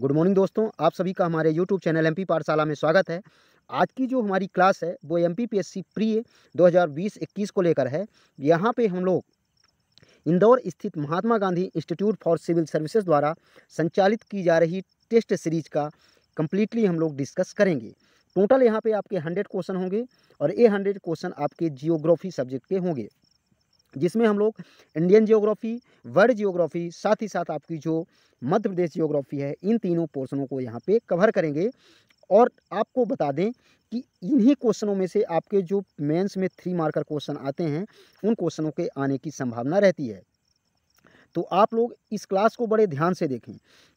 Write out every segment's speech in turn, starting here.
good morning दोस्तों आप सभी का हमारे यूट्यूब चैनल एमपी पाठशाला में स्वागत है आज की जो हमारी क्लास है वो एम पी प्री 2020-21 को लेकर है यहाँ पे हम लोग इंदौर स्थित Mahatma Gandhi institute for civil services द्वारा संचालित की जा रही टेस्ट सीरीज का कम्प्लीटली हम लोग डिस्कस करेंगे टोटल यहाँ पर आपके हंड्रेड क्वेश्चन होंगे और ए हंड्रेड क्वेश्चन आपके जियोग्राफी सब्जेक्ट के होंगे जिसमें हम लोग इंडियन जियोग्राफी वर्ल्ड जियोग्राफी साथ ही साथ आपकी जो मध्य प्रदेश जियोग्राफी है इन तीनों पोर्सनों को यहाँ पे कवर करेंगे और आपको बता दें कि इन्हीं क्वेश्चनों में से आपके जो मेंस में थ्री मार्कर क्वेश्चन आते हैं उन क्वेश्चनों के आने की संभावना रहती है तो आप लोग इस क्लास को बड़े ध्यान से देखें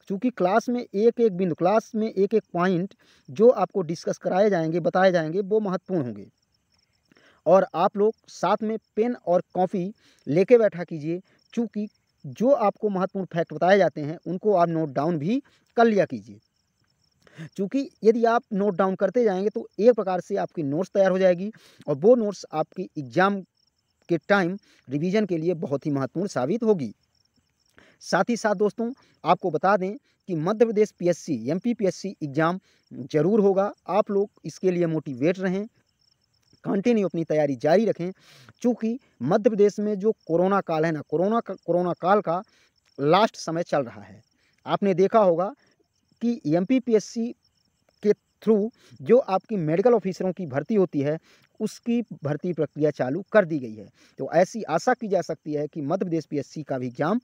क्योंकि क्लास में एक एक बिंदु क्लास में एक एक पॉइंट जो आपको डिस्कस कराए जाएंगे बताए जाएंगे वो महत्वपूर्ण होंगे और आप लोग साथ में पेन और कॉपी लेके बैठा कीजिए चूँकि जो आपको महत्वपूर्ण फैक्ट बताए जाते हैं उनको आप नोट डाउन भी कर लिया कीजिए चूँकि यदि आप नोट डाउन करते जाएंगे तो एक प्रकार से आपकी नोट्स तैयार हो जाएगी और वो नोट्स आपकी एग्ज़ाम के टाइम रिवीजन के लिए बहुत ही महत्वपूर्ण साबित होगी साथ ही साथ दोस्तों आपको बता दें कि Madhya Pradesh PSC MPPSC exam ज़रूर होगा आप लोग इसके लिए मोटिवेट रहें कंटिन्यू अपनी तैयारी जारी रखें चूँकि मध्य प्रदेश में जो कोरोना काल है ना कोरोना का कोरोना काल का लास्ट समय चल रहा है आपने देखा होगा कि एम के थ्रू जो आपकी मेडिकल ऑफिसरों की भर्ती होती है उसकी भर्ती प्रक्रिया चालू कर दी गई है तो ऐसी आशा की जा सकती है कि मध्य प्रदेश पी का भी एग्ज़ाम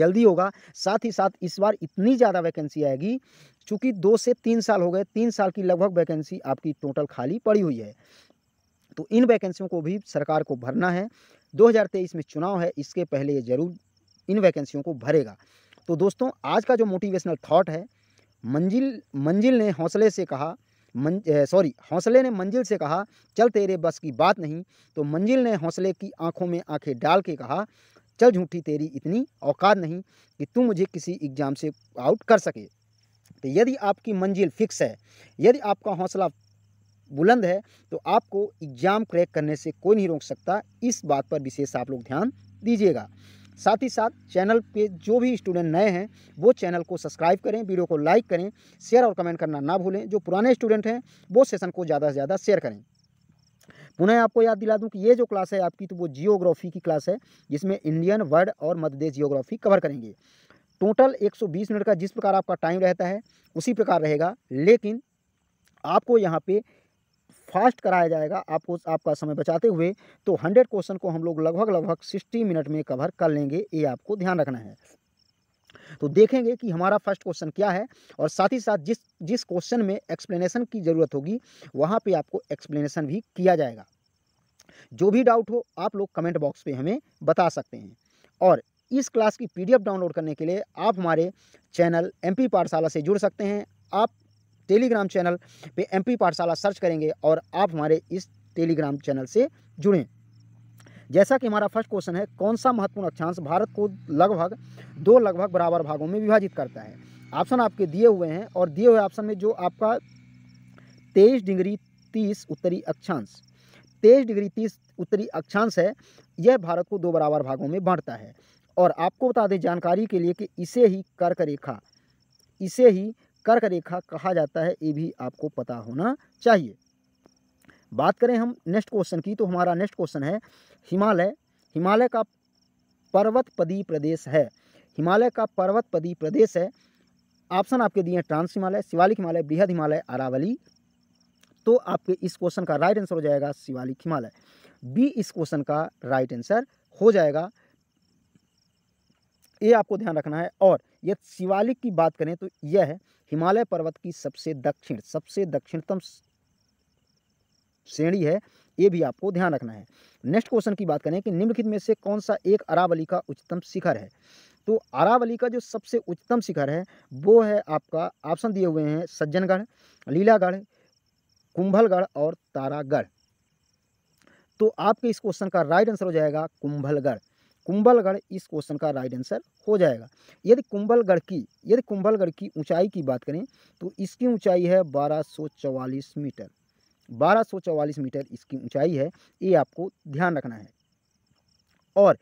जल्दी होगा साथ ही साथ इस बार इतनी ज़्यादा वैकेंसी आएगी चूँकि दो से तीन साल हो गए तीन साल की लगभग वैकेंसी आपकी टोटल खाली पड़ी हुई है तो इन वैकेंसियों को भी सरकार को भरना है 2023 में चुनाव है इसके पहले ये जरूर इन वैकेंसियों को भरेगा तो दोस्तों आज का जो मोटिवेशनल थाट है मंजिल मंजिल ने हौसले से कहा मन सॉरी हौसले ने मंजिल से कहा चल तेरे बस की बात नहीं तो मंजिल ने हौसले की आंखों में आंखें डाल के कहा चल झूठी तेरी इतनी औकात नहीं कि तू मुझे किसी एग्ज़ाम से आउट कर सके तो यदि आपकी मंजिल फिक्स है यदि आपका हौसला बुलंद है तो आपको एग्ज़ाम क्रैक करने से कोई नहीं रोक सकता इस बात पर विशेष आप लोग ध्यान दीजिएगा साथ ही साथ चैनल पे जो भी स्टूडेंट नए हैं वो चैनल को सब्सक्राइब करें वीडियो को लाइक करें शेयर और कमेंट करना ना भूलें जो पुराने स्टूडेंट हैं वो सेशन को ज़्यादा से ज़्यादा शेयर करें पुनः आपको याद दिला दूं कि ये जो क्लास है आपकी तो वो जियोग्राफी की क्लास है जिसमें इंडियन वर्ड और देश जियोग्राफी कवर करेंगे टोटल एक मिनट का जिस प्रकार आपका टाइम रहता है उसी प्रकार रहेगा लेकिन आपको यहाँ पर फास्ट कराया जाएगा आपको आपका समय बचाते हुए तो हंड्रेड क्वेश्चन को हम लोग लगभग लगभग सिक्सटी मिनट में कवर कर लेंगे ये आपको ध्यान रखना है तो देखेंगे कि हमारा फर्स्ट क्वेश्चन क्या है और साथ ही साथ जिस जिस क्वेश्चन में एक्सप्लेनेशन की ज़रूरत होगी वहाँ पे आपको एक्सप्लेनेशन भी किया जाएगा जो भी डाउट हो आप लोग कमेंट बॉक्स पे हमें बता सकते हैं और इस क्लास की पीडीएफ डाउनलोड करने के लिए आप हमारे चैनल एमपी पाठशाला से जुड़ सकते हैं आप टेलीग्राम चैनल पे एमपी पाठशाला सर्च करेंगे और आप हमारे इस टेलीग्राम चैनल से जुड़ें जैसा कि हमारा फर्स्ट क्वेश्चन है कौन सा महत्वपूर्ण अक्षांश भारत को लगभग दो लगभग बराबर भागों में विभाजित करता है ऑप्शन आपके दिए हुए हैं और दिए हुए ऑप्शन में जो आपका तेईस डिग्री तीस उत्तरी अक्षांश तेईस डिग्री तीस उत्तरी अक्षांश है यह भारत को दो बराबर भागों में बांटता है और आपको बता दें जानकारी के लिए कि इसे ही कर्क रेखा इसे ही कर्क रेखा कहा जाता है ये भी आपको पता होना चाहिए बात करें हम नेक्स्ट क्वेश्चन की तो हमारा नेक्स्ट क्वेश्चन है हिमालय हिमालय का पर्वतपदी प्रदेश है हिमालय का पर्वतपदी प्रदेश है ऑप्शन आपके दिए हैं ट्रांस हिमालय शिवालिक हिमालय बृहद हिमालय अरावली तो आपके इस क्वेश्चन का राइट आंसर हो जाएगा शिवालिक हिमालय बी इस क्वेश्चन का राइट आंसर हो जाएगा ये आपको ध्यान रखना है और यदि शिवालिक की बात करें तो यह है हिमालय पर्वत की सबसे दक्षिण सबसे दक्षिणतम श्रेणी है ये भी आपको ध्यान रखना है नेक्स्ट क्वेश्चन की बात करें कि निम्नलिखित में से कौन सा एक अरावली का उच्चतम शिखर है तो अरावली का जो सबसे उच्चतम शिखर है वो है आपका ऑप्शन दिए हुए हैं सज्जनगढ़ लीलागढ़ कुंभलगढ़ और तारागढ़ तो आपके इस क्वेश्चन का राइट आंसर हो जाएगा कुंभलगढ़ कुंभलगढ़ इस क्वेश्चन का राइट आंसर हो जाएगा यदि कुंभलगढ़ की यदि कुंभलगढ़ की ऊंचाई की बात करें तो इसकी ऊंचाई है 1244 मीटर 1244 मीटर इसकी ऊंचाई है ये आपको ध्यान रखना है और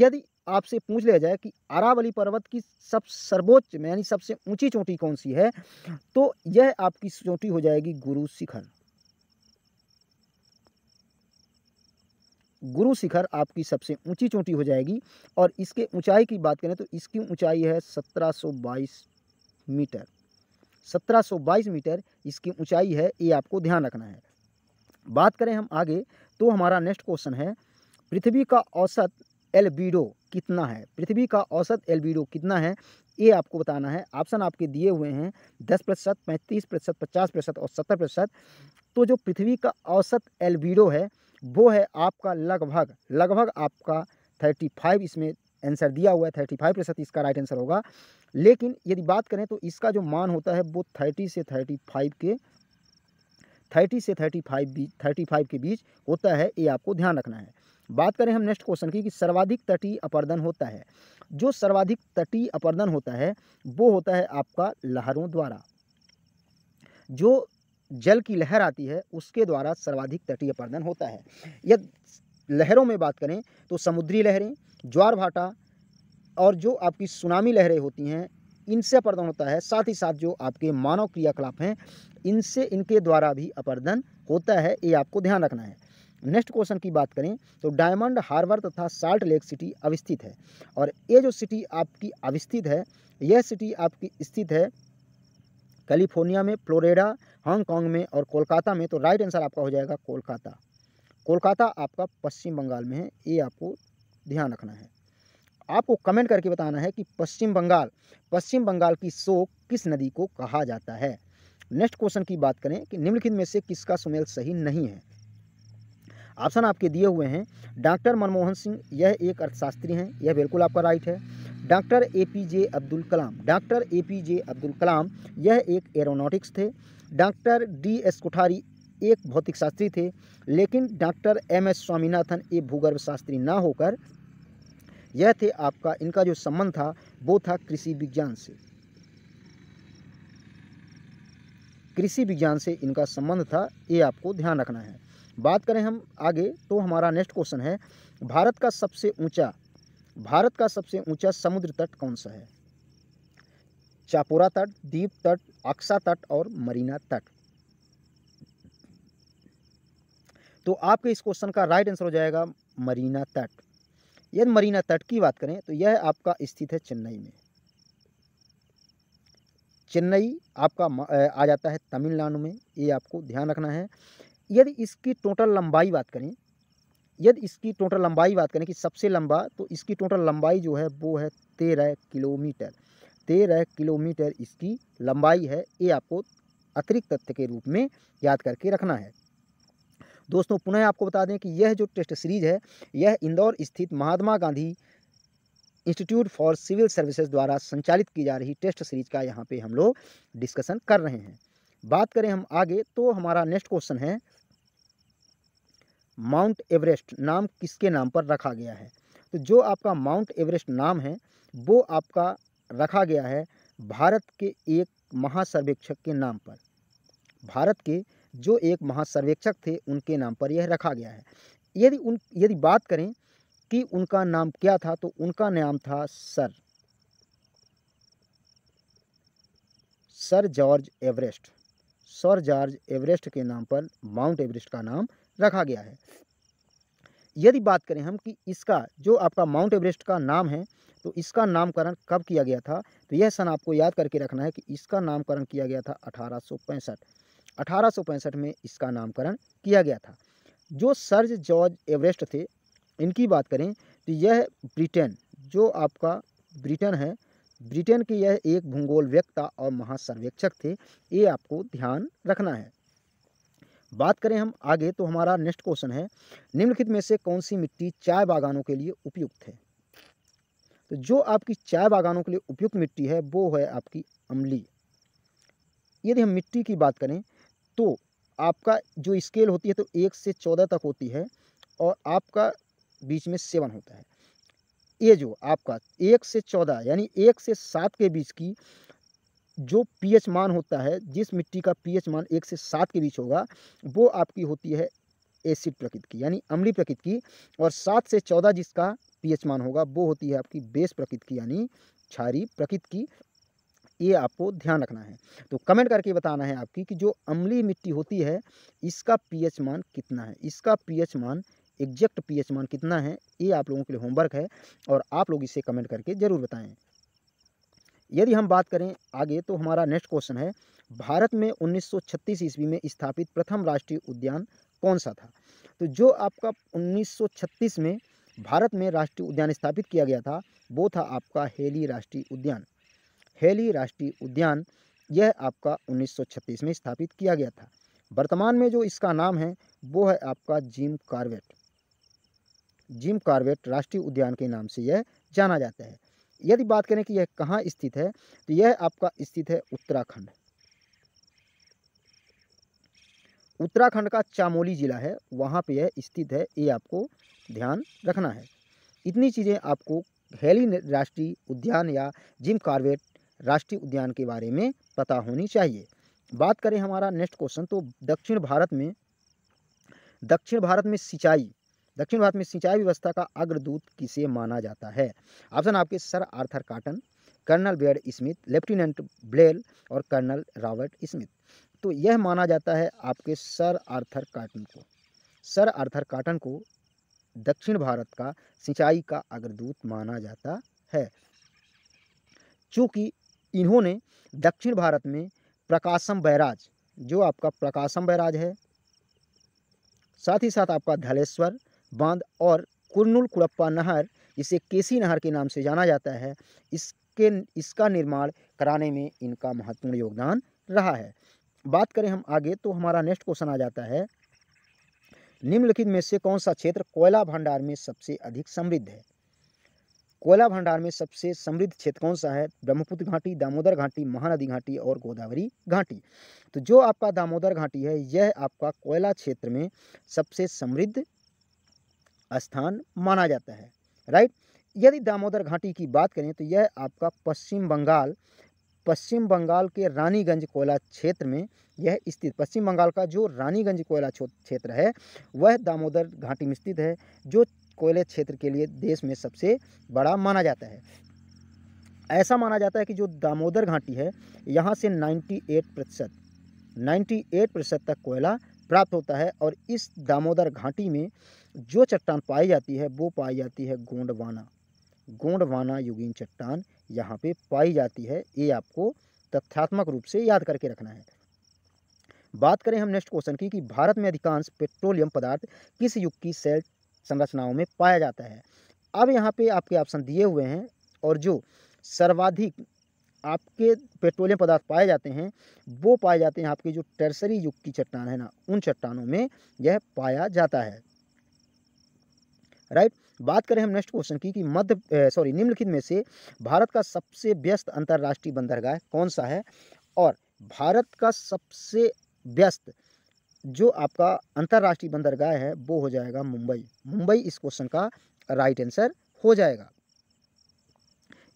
यदि आपसे पूछ लिया जाए कि अरावली पर्वत की सब सर्वोच्च यानी सबसे ऊंची चोटी कौन सी है तो यह आपकी चोटी हो जाएगी गुरु शिखर गुरु शिखर आपकी सबसे ऊंची चोटी हो जाएगी और इसके ऊंचाई की बात करें तो इसकी ऊंचाई है 1722 मीटर 1722 मीटर इसकी ऊंचाई है ये आपको ध्यान रखना है बात करें हम आगे तो हमारा नेक्स्ट क्वेश्चन है पृथ्वी का औसत एलबीडो कितना है पृथ्वी का औसत एलबीडो कितना है ये आपको बताना है ऑप्शन आपके दिए हुए हैं दस प्रतिशत पैंतीस प्रतिशत पचास प्रतिशत और सत्तर प्रतिशत तो जो पृथ्वी का औसत एलबीडो है वो है आपका लगभग लगभग आपका थर्टी फाइव इसमें आंसर दिया हुआ है थर्टी फाइव प्रतिशत इसका राइट आंसर होगा लेकिन यदि बात करें तो इसका जो मान होता है वो थर्टी से थर्टी फाइव के थर्टी से थर्टी फाइव बीच थर्टी फाइव के बीच होता है ये आपको ध्यान रखना है बात करें हम नेक्स्ट क्वेश्चन की कि सर्वाधिक तटीय अपर्दन होता है जो सर्वाधिक तटीय अपर्दन होता है वो होता है आपका लहरों द्वारा जो जल की लहर आती है उसके द्वारा सर्वाधिक तटीय प्रदन होता है यदि लहरों में बात करें तो समुद्री लहरें ज्वार भाटा और जो आपकी सुनामी लहरें होती हैं इनसे अपर्दन होता है साथ ही साथ जो आपके मानव क्रियाकलाप हैं इनसे इनके द्वारा भी अपर्दन होता है ये आपको ध्यान रखना है नेक्स्ट क्वेश्चन की बात करें तो डायमंड हार्बर तथा साल्ट लेक सिटी अवस्थित है और ये जो सिटी आपकी अवस्थित है यह सिटी आपकी स्थित है कैलिफोर्निया में फ्लोरिडा हांगकांग में और कोलकाता में तो राइट आंसर आपका हो जाएगा कोलकाता कोलकाता आपका पश्चिम बंगाल में है ये आपको ध्यान रखना है आपको कमेंट करके बताना है कि पश्चिम बंगाल पश्चिम बंगाल की शोक किस नदी को कहा जाता है नेक्स्ट क्वेश्चन की बात करें कि निम्नलिखित में से किसका सुमेल सही नहीं है ऑप्शन आपके दिए हुए हैं डॉक्टर मनमोहन सिंह यह एक अर्थशास्त्री हैं यह बिल्कुल आपका राइट है doctor A P J Abdul Kalam doctor A P J Abdul Kalam यह एक एरोनॉटिक्स थे डॉक्टर डी एस कोठारी एक भौतिक शास्त्री थे लेकिन डॉक्टर एम एस स्वामीनाथन ये भूगर्भ शास्त्री ना होकर यह थे आपका इनका जो संबंध था वो था कृषि विज्ञान से कृषि विज्ञान से इनका संबंध था ये आपको ध्यान रखना है बात करें हम आगे तो हमारा नेक्स्ट क्वेश्चन है भारत का सबसे ऊंचा भारत का सबसे ऊंचा समुद्र तट कौन सा है चापोरा तट दीप तट अक्सा तट और मरीना तट तो आपके इस क्वेश्चन का राइट आंसर हो जाएगा मरीना तट यदि मरीना तट की बात करें तो यह आपका स्थित है चेन्नई में चेन्नई आपका आ जाता है तमिलनाडु में ये आपको ध्यान रखना है यदि इसकी टोटल लंबाई बात करें यदि इसकी टोटल लंबाई बात करें कि सबसे लंबा तो इसकी टोटल लंबाई जो है वो है तेरह किलोमीटर तेरह किलोमीटर इसकी लंबाई है ये आपको अतिरिक्त तथ्य के रूप में याद करके रखना है दोस्तों पुनः आपको बता दें कि यह जो टेस्ट सीरीज है यह इंदौर स्थित Mahatma Gandhi institute for civil services द्वारा संचालित की जा रही टेस्ट सीरीज का यहाँ पे हम लोग डिस्कशन कर रहे हैं बात करें हम आगे तो हमारा नेक्स्ट क्वेश्चन है माउंट एवरेस्ट नाम किसके नाम पर रखा गया है तो जो आपका माउंट एवरेस्ट नाम है वो आपका रखा गया है भारत के एक महासर्वेक्षक के नाम पर भारत के जो एक महासर्वेक्षक थे उनके नाम पर यह रखा गया है यदि उन यदि बात करें कि उनका नाम क्या था तो उनका नाम था sir sir George Everest sir George Everest के नाम पर माउंट एवरेस्ट का नाम रखा गया है यदि बात करें हम कि इसका जो आपका माउंट एवरेस्ट का नाम है तो इसका नामकरण कब किया गया था तो यह सन आपको याद करके रखना है कि इसका नामकरण किया गया था अठारह 1865 में इसका नामकरण किया गया था जो सर्ज जॉर्ज एवरेस्ट थे इनकी बात करें तो यह ब्रिटेन जो आपका ब्रिटेन है ब्रिटेन के यह एक भूगोल व्यक्ता और महासर्वेक्षक थे ये आपको ध्यान रखना है बात करें हम आगे तो हमारा नेक्स्ट क्वेश्चन है निम्नलिखित में से कौन सी मिट्टी चाय बागानों के लिए उपयुक्त है तो जो आपकी चाय बागानों के लिए उपयुक्त मिट्टी है वो है आपकी अम्ली यदि हम मिट्टी की बात करें तो आपका जो स्केल होती है तो एक से चौदह तक होती है और आपका बीच में सेवन होता है ये जो आपका एक से चौदह यानी एक से सात के बीच की जो पीएच मान होता है जिस मिट्टी का पीएच मान एक से सात के बीच होगा वो आपकी होती है एसिड प्रकृति की यानी अम्लीय प्रकृति की और सात से चौदह जिसका पीएच मान होगा वो होती है आपकी बेस प्रकृति की यानी क्षारी प्रकृति की ये आपको ध्यान रखना है तो कमेंट करके बताना है आपकी कि जो अम्लीय मिट्टी होती है इसका पी मान कितना है इसका पी मान एग्जैक्ट पीएच मान कितना है ये आप लोगों के लिए होमवर्क है और आप लोग इसे कमेंट करके ज़रूर बताएं यदि हम बात करें आगे तो हमारा नेक्स्ट क्वेश्चन है भारत में 1936 ईस्वी में स्थापित प्रथम राष्ट्रीय उद्यान कौन सा था तो जो आपका 1936 में भारत में राष्ट्रीय उद्यान स्थापित किया गया था वो था आपका हेली राष्ट्रीय उद्यान हेली राष्ट्रीय उद्यान यह आपका 1936 में स्थापित किया गया था वर्तमान में जो इसका नाम है वो है आपका जिम कार्वेट जिम कार्वेट राष्ट्रीय उद्यान के नाम से यह जाना जाता है यदि बात करें कि यह कहाँ स्थित है तो यह आपका स्थित है उत्तराखंड उत्तराखंड का चामोली ज़िला है वहाँ पे यह स्थित है ये आपको ध्यान रखना है इतनी चीज़ें आपको हेली राष्ट्रीय उद्यान या जिम कार्बेट राष्ट्रीय उद्यान के बारे में पता होनी चाहिए बात करें हमारा नेक्स्ट क्वेश्चन तो दक्षिण भारत में दक्षिण भारत में सिंचाई दक्षिण भारत में सिंचाई व्यवस्था का अग्रदूत किसे माना जाता है ऑप्शन आपके sir Arthur Cotton colonel Baird Smith lieutenant ब्लेल और कर्नल रॉबर्ट स्मिथ तो यह माना जाता है आपके सर आर्थर काटन को सर आर्थर काटन को दक्षिण भारत का सिंचाई का अग्रदूत माना जाता है चूँकि इन्होंने दक्षिण भारत में प्रकाशम बैराज जो आपका प्रकाशम बैराज है साथ ही साथ आपका धलेश्वर बांध और कुरनुल कुड़प्पा नहर इसे केसी नहर के नाम से जाना जाता है इसके इसका निर्माण कराने में इनका महत्वपूर्ण योगदान रहा है बात करें हम आगे तो हमारा नेक्स्ट क्वेश्चन आ जाता है निम्नलिखित में से कौन सा क्षेत्र कोयला भंडार में सबसे अधिक समृद्ध है कोयला भंडार में सबसे समृद्ध क्षेत्र कौन सा है ब्रह्मपुत्र घाटी दामोदर घाटी महानदी घाटी और गोदावरी घाटी तो जो आपका दामोदर घाटी है यह आपका कोयला क्षेत्र में सबसे समृद्ध स्थान माना जाता है राइट यदि दामोदर घाटी की बात करें तो यह आपका पश्चिम बंगाल पश्चिम बंगाल के रानीगंज कोयला क्षेत्र में यह स्थित पश्चिम बंगाल का जो रानीगंज कोयला क्षेत्र है वह दामोदर घाटी में स्थित है जो कोयले क्षेत्र के लिए देश में सबसे बड़ा माना जाता है ऐसा माना जाता है कि जो दामोदर घाटी है यहाँ से 98 प्रतिशत नाइन्टी प्रतिशत तक कोयला प्राप्त होता है और इस दामोदर घाटी में जो चट्टान पाई जाती है वो पाई जाती है गोंडवाना गोंडवाना युगीन चट्टान यहाँ पे पाई जाती है ये आपको तथ्यात्मक रूप से याद करके रखना है बात करें हम नेक्स्ट क्वेश्चन की कि भारत में अधिकांश पेट्रोलियम पदार्थ किस युग की सेल संरचनाओं में पाया जाता है अब यहाँ पे आपके ऑप्शन दिए हुए हैं और जो सर्वाधिक आपके पेट्रोलियम पदार्थ पाए जाते हैं वो पाए जाते हैं आपके जो टर्सरी युग की चट्टान है ना उन चट्टानों में यह पाया जाता है राइट बात करें हम नेक्स्ट क्वेश्चन की कि मध्य सॉरी निम्नलिखित में से भारत का सबसे व्यस्त अंतर्राष्ट्रीय बंदरगाह कौन सा है और भारत का सबसे व्यस्त जो आपका अंतर्राष्ट्रीय बंदरगाह है वो हो जाएगा मुंबई मुंबई इस क्वेश्चन का राइट आंसर हो जाएगा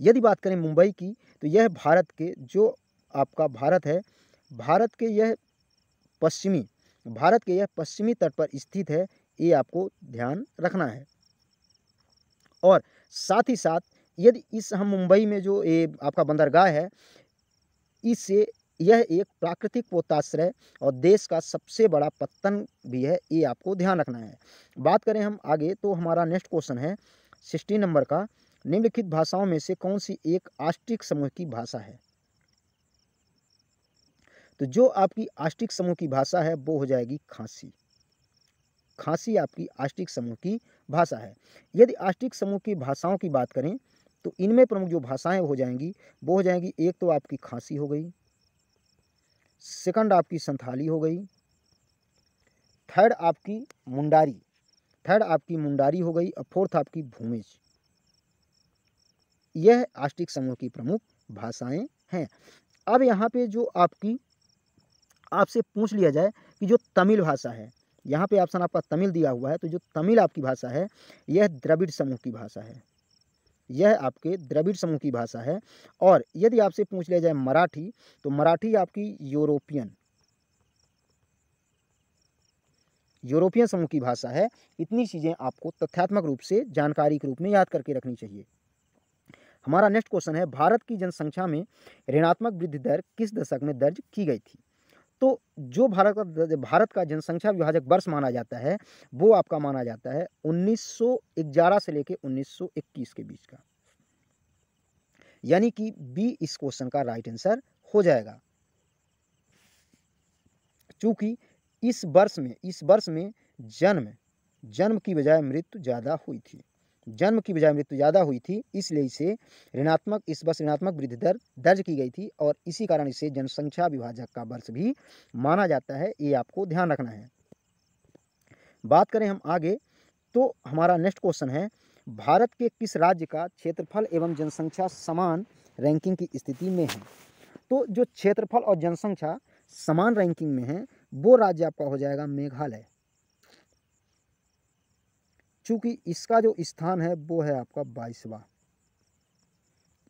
यदि बात करें मुंबई की तो यह भारत के जो आपका भारत है भारत के यह पश्चिमी भारत के यह पश्चिमी तट पर स्थित है ये आपको ध्यान रखना है और साथ ही साथ यदि इस हम मुंबई में जो ये आपका बंदरगाह है इससे यह एक प्राकृतिक पोताश्रय और देश का सबसे बड़ा पत्तन भी है ये आपको ध्यान रखना है बात करें हम आगे तो हमारा नेक्स्ट क्वेश्चन है सिक्सटी नंबर का निम्नलिखित भाषाओं में से कौन सी एक आष्टिक समूह की भाषा है तो जो आपकी आष्टिक समूह की भाषा है वो हो जाएगी खांसी खांसी आपकी आष्टिक समूह की भाषा है यदि आष्टिक समूह की भाषाओं की बात करें तो इनमें प्रमुख जो भाषाएं हो जाएंगी वो हो जाएंगी एक तो आपकी खांसी हो गई सेकंड आपकी संथाली हो गई थर्ड आपकी मुंडारी थर्ड आपकी मुंडारी हो गई और फोर्थ आपकी भूमिज यह आष्टिक समूह की प्रमुख भाषाएं हैं अब यहाँ पे जो आपकी आपसे पूछ लिया जाए कि जो तमिल भाषा है यहाँ पे ऑप्शन आपका तमिल दिया हुआ है तो जो तमिल आपकी भाषा है यह द्रविड़ समूह की भाषा है यह आपके द्रविड़ समूह की भाषा है और यदि आपसे पूछ लिया जाए मराठी तो मराठी आपकी यूरोपियन यूरोपियन समूह की भाषा है इतनी चीज़ें आपको तथ्यात्मक रूप से जानकारी के रूप में याद करके रखनी चाहिए हमारा नेक्स्ट क्वेश्चन है भारत की जनसंख्या में ऋणात्मक वृद्धि दर किस दशक में दर्ज की गई थी तो जो भारत का भारत का जनसंख्या विभाजक वर्ष माना जाता है वो आपका माना जाता है 1911 से लेकर 1921 के बीच का यानी कि बी इस क्वेश्चन का राइट आंसर हो जाएगा चूंकि इस वर्ष में इस वर्ष में जन्म जन्म की बजाय मृत्यु ज़्यादा हुई थी जन्म की बजाय मृत्यु ज़्यादा हुई थी इसलिए इसे ऋणात्मक इस वर्ष ऋणात्मक वृद्धि दर दर्ज की गई थी और इसी कारण इसे जनसंख्या विभाजक का वर्ष भी माना जाता है ये आपको ध्यान रखना है बात करें हम आगे तो हमारा नेक्स्ट क्वेश्चन है भारत के किस राज्य का क्षेत्रफल एवं जनसंख्या समान रैंकिंग की स्थिति में है तो जो क्षेत्रफल और जनसंख्या समान रैंकिंग में है वो राज्य आपका हो जाएगा मेघालय चूंकि इसका जो स्थान है वो है आपका बाईसवा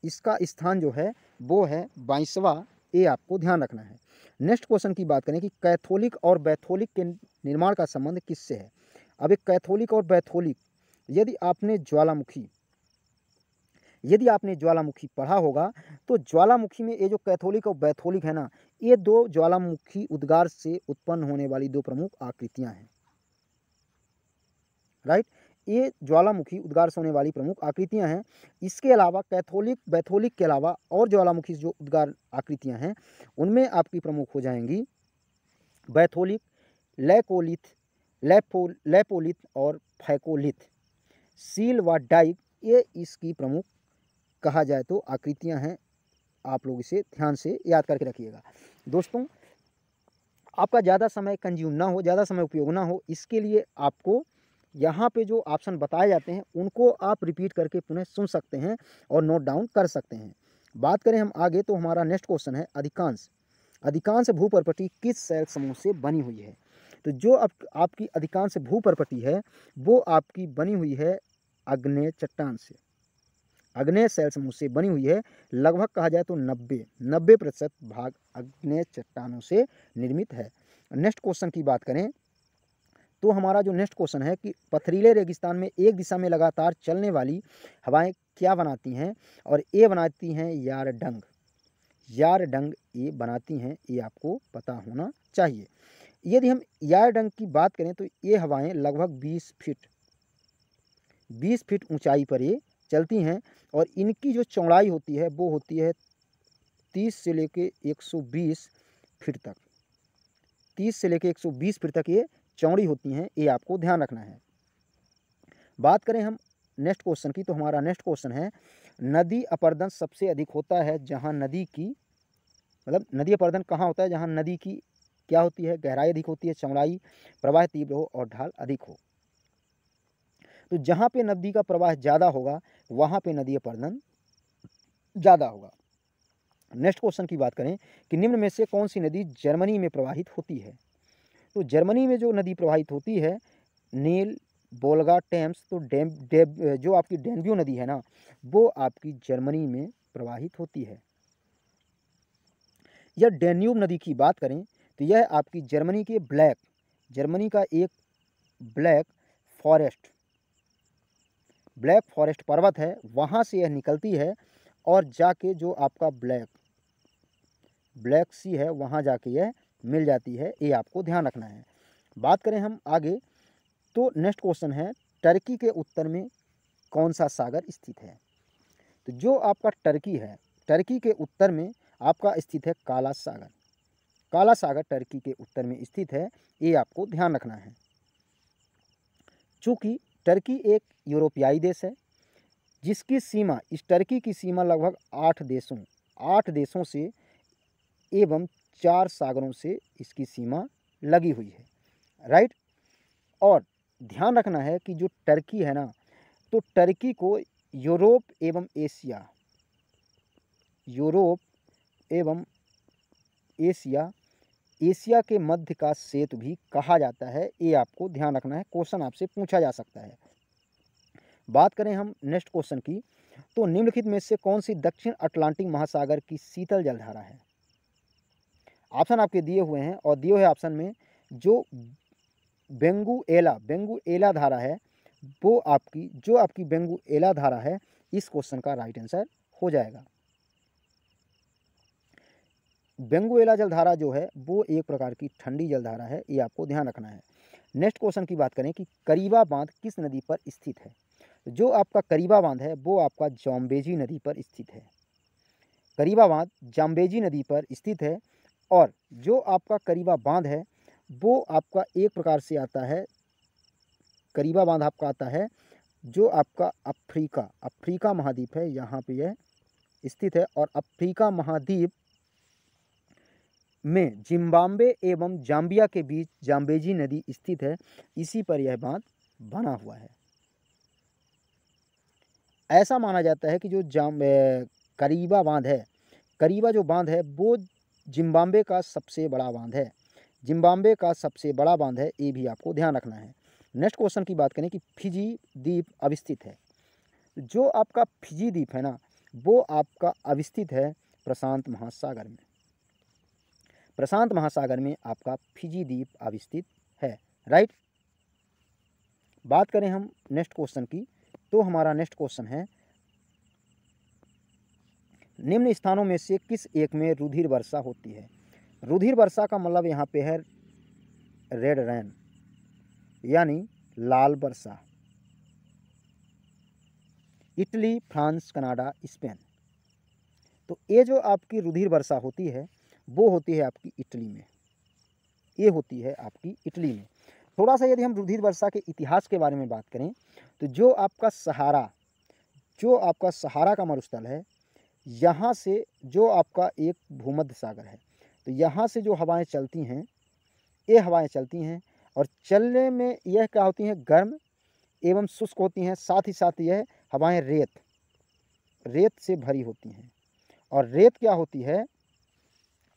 इसका स्थान जो है वो है बाईसवा ये आपको ध्यान रखना है नेक्स्ट क्वेश्चन की बात करें कि कैथोलिक और बैथोलिक के निर्माण का संबंध किससे है अब एक कैथोलिक और बैथोलिक यदि आपने ज्वालामुखी यदि आपने ज्वालामुखी पढ़ा होगा तो ज्वालामुखी में ये जो कैथोलिक और बैथोलिक है ना ये दो ज्वालामुखी उद्गार से उत्पन्न होने वाली दो प्रमुख आकृतियां हैं राइट ये ज्वालामुखी उद्गार से होने वाली प्रमुख आकृतियाँ हैं इसके अलावा कैथोलिक बैथोलिक के अलावा और ज्वालामुखी जो उद्गार आकृतियाँ हैं उनमें आपकी प्रमुख हो जाएंगी बैथोलिक लैकोलिथ लैपो लेपोलिथ और फैकोलिथ सील व डाइव ये इसकी प्रमुख कहा जाए तो आकृतियाँ हैं आप लोग इसे ध्यान से याद करके रखिएगा दोस्तों आपका ज़्यादा समय कंज्यूम ना हो ज़्यादा समय उपयोग ना हो इसके लिए आपको यहाँ पे जो ऑप्शन बताए जाते हैं उनको आप रिपीट करके पुनः सुन सकते हैं और नोट डाउन कर सकते हैं बात करें हम आगे तो हमारा नेक्स्ट क्वेश्चन है अधिकांश अधिकांश भूपरपटी किस सेल समूह से बनी हुई है तो जो आप, आपकी अधिकांश भूपरपटी है वो आपकी बनी हुई है अग्नेय चट्टान से अग्नेय सेल समूह से बनी हुई है लगभग कहा जाए तो नब्बे नब्बे प्रतिशत भाग अग्नेय चट्टानों से निर्मित है नेक्स्ट क्वेश्चन की बात करें तो हमारा जो नेक्स्ट क्वेश्चन है कि पथरीले रेगिस्तान में एक दिशा में लगातार चलने वाली हवाएं क्या बनाती हैं और ए बनाती हैं यार डंग यार डंग ये बनाती हैं ये आपको पता होना चाहिए यदि हम यार डंग की बात करें तो ये हवाएं लगभग 20 फीट 20 फीट ऊंचाई पर ये चलती हैं और इनकी जो चौड़ाई होती है वो होती है तीस से लेकर एक फीट तक तीस से लेके 120 फीट तक ये चौड़ी होती हैं ये आपको ध्यान रखना है बात करें हम नेक्स्ट क्वेश्चन की तो हमारा नेक्स्ट क्वेश्चन है नदी अपर्दन सबसे अधिक होता है जहाँ नदी की मतलब नदी अपर्दन कहाँ होता है जहाँ नदी की क्या होती है गहराई अधिक होती है चौड़ाई प्रवाह तीव्र हो और ढाल अधिक हो तो जहाँ पे नदी का प्रवाह ज़्यादा होगा वहाँ पे नदी अपर्दन ज़्यादा होगा नेक्स्ट क्वेश्चन की बात करें कि निम्न में से कौन सी नदी जर्मनी में प्रवाहित होती है तो जर्मनी में जो नदी प्रवाहित होती है नील बोलगा टेम्स तो डेम डेब जो आपकी डेनब्यू नदी है ना वो आपकी जर्मनी में प्रवाहित होती है यह डेन्यूब नदी की बात करें तो यह आपकी जर्मनी के ब्लैक जर्मनी का एक ब्लैक फॉरेस्ट ब्लैक फॉरेस्ट पर्वत है वहाँ से यह निकलती है और जाके जो आपका ब्लैक ब्लैक सी है वहाँ जाके यह मिल जाती है ये आपको ध्यान रखना है बात करें हम आगे तो नेक्स्ट क्वेश्चन है टर्की के उत्तर में कौन सा सागर स्थित है तो जो आपका टर्की है टर्की के उत्तर में आपका स्थित है काला सागर काला सागर टर्की के उत्तर में स्थित है ये आपको ध्यान रखना है चूँकि टर्की एक यूरोपियाई देश है जिसकी सीमा इस टर्की की सीमा लगभग आठ देशों आठ देशों से एवं चार सागरों से इसकी सीमा लगी हुई है राइट और ध्यान रखना है कि जो टर्की है ना तो टर्की को यूरोप एवं एशिया यूरोप एवं एशिया एशिया के मध्य का सेतु भी कहा जाता है ये आपको ध्यान रखना है क्वेश्चन आपसे पूछा जा सकता है बात करें हम नेक्स्ट क्वेश्चन की तो निम्नलिखित में से कौन सी दक्षिण अटलांटिक महासागर की शीतल जलधारा है ऑप्शन आपके दिए हुए हैं और दिए हुए ऑप्शन में जो बेंगू एला बेंगू एला धारा है वो आपकी जो आपकी बेंगू एला धारा है इस क्वेश्चन का राइट आंसर हो जाएगा बेंगुएला जलधारा जो है वो एक प्रकार की ठंडी जलधारा है ये आपको ध्यान रखना है नेक्स्ट क्वेश्चन की बात करें कि करीबा बांध किस नदी पर स्थित है जो आपका करीबा बांध है वो आपका जाम्बेजी नदी पर स्थित है करीबा बांध जाम्बेजी नदी पर स्थित है और जो आपका करीबा बांध है वो आपका एक प्रकार से आता है करीबा बांध आपका आता है जो आपका अफ्रीका अफ्रीका महाद्वीप है यहाँ पे यह स्थित है और अफ्रीका महाद्वीप में जिम्बाब्वे एवं जाम्बिया के बीच जाम्बेजी नदी स्थित है इसी पर यह बांध बना हुआ है ऐसा माना जाता है कि जो जाम करीबा बांध है करीबा जो बांध है वो जिम्बाब्वे का सबसे बड़ा बांध है जिम्बाब्वे का सबसे बड़ा बांध है ये भी आपको ध्यान रखना है नेक्स्ट क्वेश्चन की बात करें कि फिजी द्वीप अवस्थित है जो आपका फिजी द्वीप है ना वो आपका अवस्थित है प्रशांत महासागर में प्रशांत महासागर में आपका फिजी द्वीप अवस्थित है राइट बात करें हम नेक्स्ट क्वेश्चन की तो हमारा नेक्स्ट क्वेश्चन है निम्न स्थानों में से किस एक में रुधिर वर्षा होती है रुधिर वर्षा का मतलब यहाँ पे है रेड रैन यानी लाल वर्षा इटली फ्रांस कनाडा स्पेन तो ये जो आपकी रुधिर वर्षा होती है वो होती है आपकी इटली में ये होती है आपकी इटली में थोड़ा सा यदि हम रुधिर वर्षा के इतिहास के बारे में बात करें तो जो आपका सहारा जो आपका सहारा का मरुस्थल है यहाँ से जो आपका एक भूमध्य सागर है तो यहाँ से जो हवाएं चलती हैं ये हवाएं चलती हैं और चलने में यह क्या होती हैं गर्म एवं शुष्क होती हैं साथ ही साथ यह हवाएं रेत रेत से भरी होती हैं और रेत क्या होती है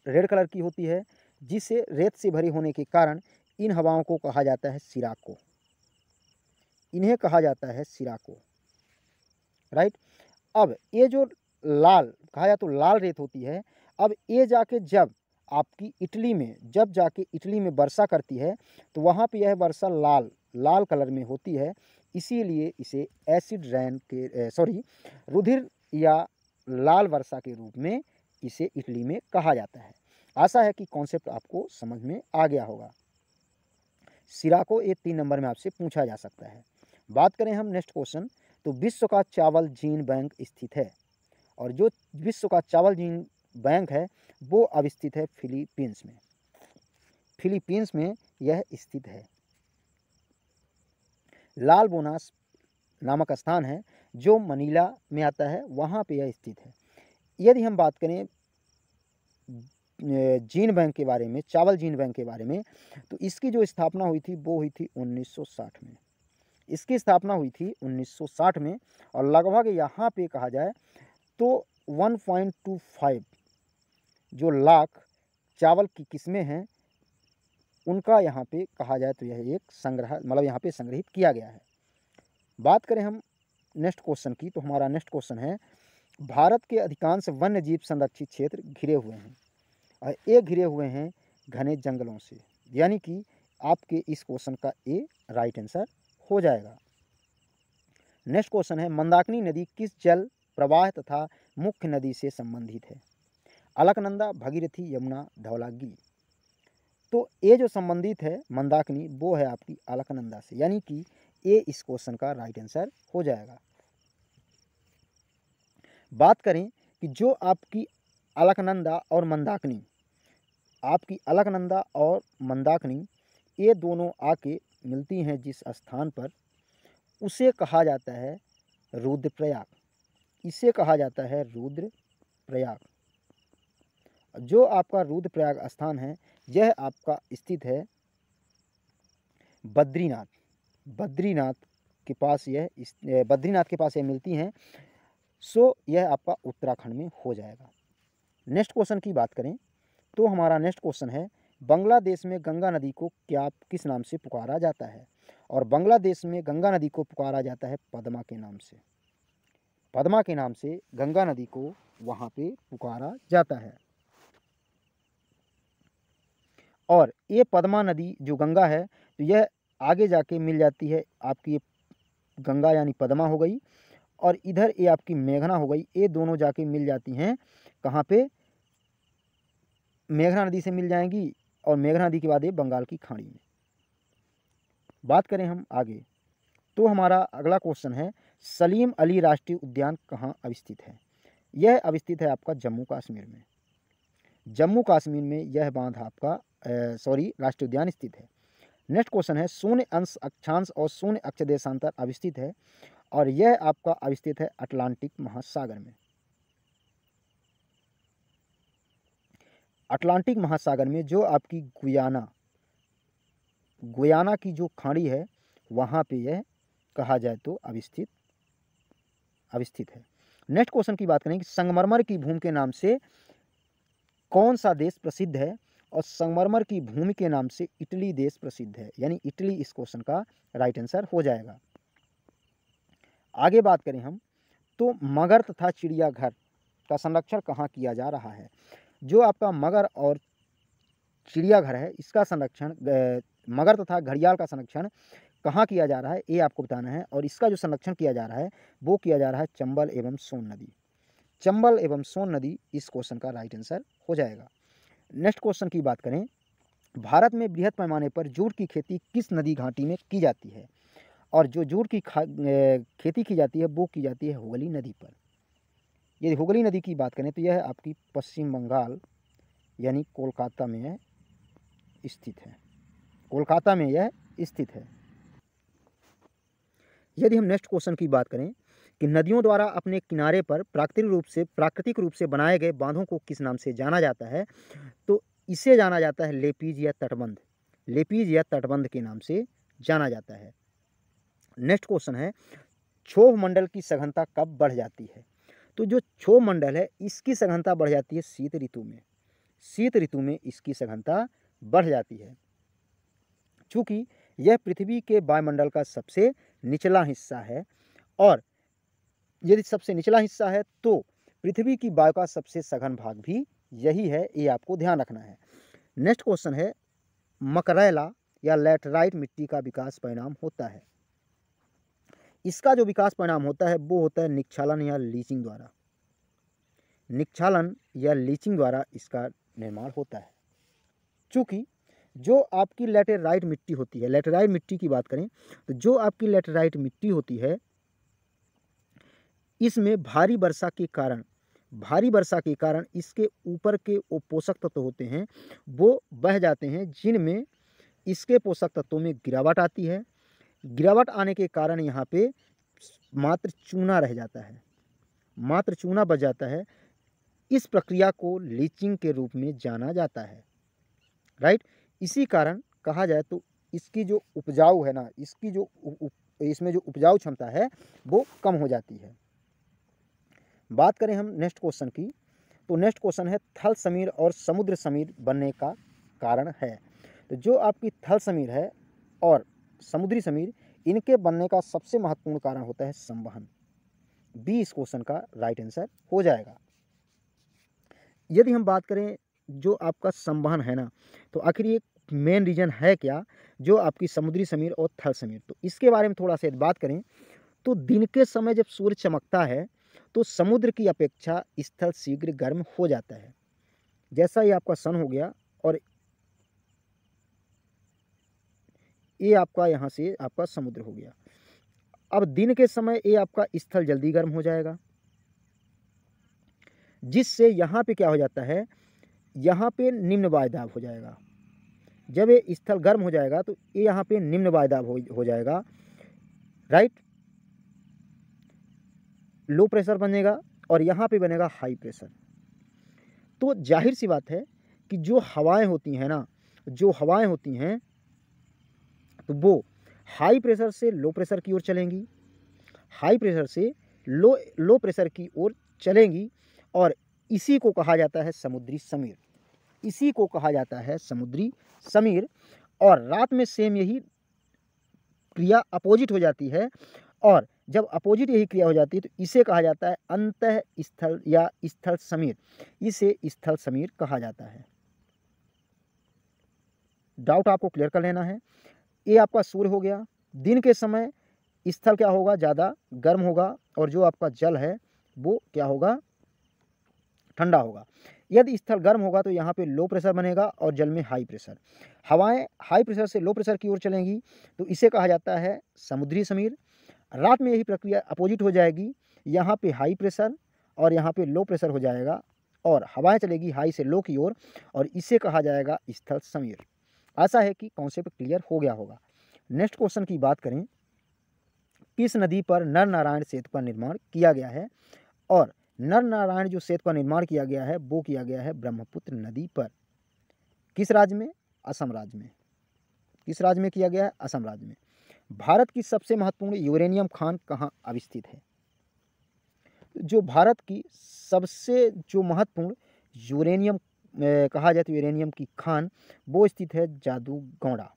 रेड कलर की होती है जिसे रेत से भरी होने के कारण इन हवाओं को कहा जाता है सिराको इन्हें कहा जाता है सिराको राइट अब ये जो लाल कहा जाए तो लाल रेत होती है अब ये जाके जब आपकी इटली में जब जाके इटली में वर्षा करती है तो वहाँ पे यह वर्षा लाल लाल कलर में होती है इसीलिए इसे एसिड रैन के सॉरी रुधिर या लाल वर्षा के रूप में इसे इटली में कहा जाता है आशा है कि कॉन्सेप्ट आपको समझ में आ गया होगा सिरा को ये तीन नंबर में आपसे पूछा जा सकता है बात करें हम नेक्स्ट क्वेश्चन तो विश्व का चावल जीन बैंक स्थित है और जो विश्व का चावल जिन बैंक है वो अवस्थित है फिलीपींस में फिलीपींस में यह स्थित है लाल बोनास नामक स्थान है जो मनीला में आता है वहाँ पे यह स्थित है यदि हम बात करें जीन बैंक के बारे में चावल जीन बैंक के बारे में तो इसकी जो स्थापना हुई थी वो हुई थी 1960 में इसकी स्थापना हुई थी 1960 में और लगभग यहाँ पे कहा जाए तो 1.25 जो लाख चावल की किस्में हैं उनका यहाँ पे कहा जाए तो यह एक संग्रह मतलब यहाँ पे संग्रहित किया गया है बात करें हम नेक्स्ट क्वेश्चन की तो हमारा नेक्स्ट क्वेश्चन है भारत के अधिकांश वन्य जीव संरक्षित क्षेत्र घिरे हुए हैं और ये घिरे हुए हैं घने जंगलों से यानी कि आपके इस क्वेश्चन का ए राइट आंसर हो जाएगा नेक्स्ट क्वेश्चन है मंदाकिनी नदी किस जल प्रवाह तथा मुख्य नदी से संबंधित है अलकनंदा भगीरथी यमुना धौलागिरी तो ये जो संबंधित है मंदाकिनी वो है आपकी अलकनंदा से यानी कि ये इस क्वेश्चन का राइट आंसर हो जाएगा बात करें कि जो आपकी अलकनंदा और मंदाकिनी आपकी अलकनंदा और मंदाकिनी ये दोनों आके मिलती हैं जिस स्थान पर उसे कहा जाता है रुद्रप्रयाग इसे कहा जाता है रुद्र प्रयाग जो आपका रुद्र प्रयाग स्थान है यह आपका स्थित है बद्रीनाथ बद्रीनाथ के पास यह बद्रीनाथ के पास यह मिलती हैं सो यह आपका उत्तराखंड में हो जाएगा नेक्स्ट क्वेश्चन की बात करें तो हमारा नेक्स्ट क्वेश्चन है बांग्लादेश में गंगा नदी को क्या किस नाम से पुकारा जाता है और बांग्लादेश में गंगा नदी को पुकारा जाता है पद्मा के नाम से पद्मा के नाम से गंगा नदी को वहाँ पे पुकारा जाता है और ये पद्मा नदी जो गंगा है तो यह आगे जाके मिल जाती है आपकी ये गंगा यानी पद्मा हो गई और इधर ये आपकी मेघना हो गई ये दोनों जाके मिल जाती हैं कहाँ पे मेघना नदी से मिल जाएंगी और मेघना नदी के बाद ये बंगाल की खाड़ी में बात करें हम आगे तो हमारा अगला क्वेश्चन है सलीम अली राष्ट्रीय उद्यान कहाँ अवस्थित है यह अवस्थित है आपका जम्मू कश्मीर में जम्मू कश्मीर में यह बांध आपका सॉरी राष्ट्रीय उद्यान स्थित है नेक्स्ट क्वेश्चन है शून्य अंश अक्षांश और शून्य अक्ष देशांतर अवस्थित है और यह आपका अवस्थित है अटलांटिक महासागर में अटलांटिक महासागर में जो आपकी गुयाना गुयाना की जो खाड़ी है वहाँ पे यह कहा जाए तो अवस्थित अवस्थित है नेक्स्ट क्वेश्चन की बात करें कि संगमरमर की भूमि के नाम से कौन सा देश प्रसिद्ध है और संगमरमर की भूमि के नाम से इटली देश प्रसिद्ध है यानी इटली इस क्वेश्चन का राइट आंसर हो जाएगा आगे बात करें हम तो मगर तथा चिड़ियाघर का संरक्षण कहाँ किया जा रहा है जो आपका मगर और चिड़ियाघर है इसका संरक्षण मगर तथा घड़ियाल का संरक्षण कहाँ किया जा रहा है ये आपको बताना है और इसका जो संरक्षण किया जा रहा है वो किया जा रहा है चंबल एवं सोन नदी चंबल एवं सोन नदी इस क्वेश्चन का राइट आंसर हो जाएगा नेक्स्ट क्वेश्चन की बात करें भारत में बृहद पैमाने पर जूट की खेती किस नदी घाटी में की जाती है और जो जूट की खेती की जाती है वो की जाती है हुगली नदी पर यदि हुगली नदी की बात करें तो यह आपकी पश्चिम बंगाल यानी कोलकाता में स्थित है कोलकाता में यह स्थित है यदि हम नेक्स्ट क्वेश्चन की बात करें कि नदियों द्वारा अपने किनारे पर प्राकृतिक रूप से प्राकृतिक रूप से बनाए गए बांधों को किस नाम से जाना जाता है तो इसे जाना जाता है लेपीज या तटबंध लेपीज या तटबंध के नाम से जाना जाता है नेक्स्ट क्वेश्चन है क्षोभ मंडल की सघनता कब बढ़ जाती है तो जो क्षोभ मंडल है इसकी सघनता बढ़ जाती है शीत ऋतु में शीत ऋतु में इसकी सघनता बढ़ जाती है चूँकि यह पृथ्वी के वायुमंडल का सबसे निचला हिस्सा है और यदि सबसे निचला हिस्सा है तो पृथ्वी की वायु का सबसे सघन भाग भी यही है ये आपको ध्यान रखना है नेक्स्ट क्वेश्चन है मकरैला या लेटराइट मिट्टी का विकास परिणाम होता है इसका जो विकास परिणाम होता है वो होता है निक्षालन या लीचिंग द्वारा निक्षालन या लीचिंग द्वारा इसका निर्माण होता है चूँकि जो आपकी लेटेराइट मिट्टी होती है लेटेराइट मिट्टी की बात करें तो जो आपकी लेटेराइट मिट्टी होती है इसमें भारी वर्षा के कारण भारी वर्षा के कारण इसके ऊपर के वो पोषक तत्व होते हैं वो बह जाते हैं जिनमें इसके पोषक तत्वों में गिरावट आती है गिरावट आने के कारण यहाँ पे मात्र चूना रह जाता है मात्र चूना बच जाता है इस प्रक्रिया को लीचिंग के रूप में जाना जाता है राइट इसी कारण कहा जाए तो इसकी जो उपजाऊ है ना इसकी जो इसमें जो उपजाऊ क्षमता है वो कम हो जाती है बात करें हम नेक्स्ट क्वेश्चन की तो नेक्स्ट क्वेश्चन है थल समीर और समुद्र समीर बनने का कारण है तो जो आपकी थल समीर है और समुद्री समीर इनके बनने का सबसे महत्वपूर्ण कारण होता है संवहन बी इस क्वेश्चन का राइट आंसर हो जाएगा यदि हम बात करें जो आपका संवहन है ना तो आखिर ये मेन रीज़न है क्या जो आपकी समुद्री समीर और थल समीर तो इसके बारे में थोड़ा सा बात करें तो दिन के समय जब सूर्य चमकता है तो समुद्र की अपेक्षा स्थल शीघ्र गर्म हो जाता है जैसा ये आपका सन हो गया और ये आपका यहाँ से आपका समुद्र हो गया अब दिन के समय ये आपका स्थल जल्दी गर्म हो जाएगा जिससे यहाँ पे क्या हो जाता है यहाँ पे निम्न वायदाब हो जाएगा जब ये स्थल गर्म हो जाएगा तो ये यहाँ पे निम्न वायदाब हो, हो जाएगा राइट लो प्रेशर बनेगा और यहाँ पे बनेगा हाई प्रेशर तो जाहिर सी बात है कि जो हवाएं होती हैं ना जो हवाएं होती हैं तो वो हाई प्रेशर से लो प्रेशर की ओर चलेंगी हाई प्रेशर से लो लो प्रेशर की ओर चलेंगी और इसी को कहा जाता है समुद्री समीर इसी को कहा जाता है समुद्री समीर और रात में सेम यही क्रिया अपोजिट हो जाती है और जब अपोजिट यही क्रिया हो जाती है तो इसे कहा जाता है अंत स्थल या स्थल समीर इसे स्थल समीर कहा जाता है डाउट आपको क्लियर कर लेना है ये आपका सूर्य हो गया दिन के समय स्थल क्या होगा ज़्यादा गर्म होगा और जो आपका जल है वो क्या होगा ठंडा होगा यदि स्थल गर्म होगा तो यहाँ पे लो प्रेशर बनेगा और जल में हाई प्रेशर हवाएं हाई प्रेशर से लो प्रेशर की ओर चलेंगी तो इसे कहा जाता है समुद्री समीर रात में यही प्रक्रिया अपोजिट हो जाएगी यहाँ पे हाई प्रेशर और यहाँ पे लो प्रेशर हो जाएगा और हवाएं चलेगी हाई से लो की ओर और, और इसे कहा जाएगा स्थल समीर ऐसा है कि कॉन्सेप्ट क्लियर हो गया होगा नेक्स्ट क्वेश्चन की बात करें किस नदी पर नर नारायण सेतु का निर्माण किया गया है और नर नारायण जो सेतु का निर्माण किया गया है वो किया गया है ब्रह्मपुत्र नदी पर किस राज्य में असम राज्य में किस राज्य में किया गया है असम राज्य में भारत की सबसे महत्वपूर्ण यूरेनियम खान कहाँ अवस्थित है जो भारत की सबसे जो महत्वपूर्ण यूरेनियम कहा जाए तो यूरेनियम की खान वो स्थित है जादूगौड़ा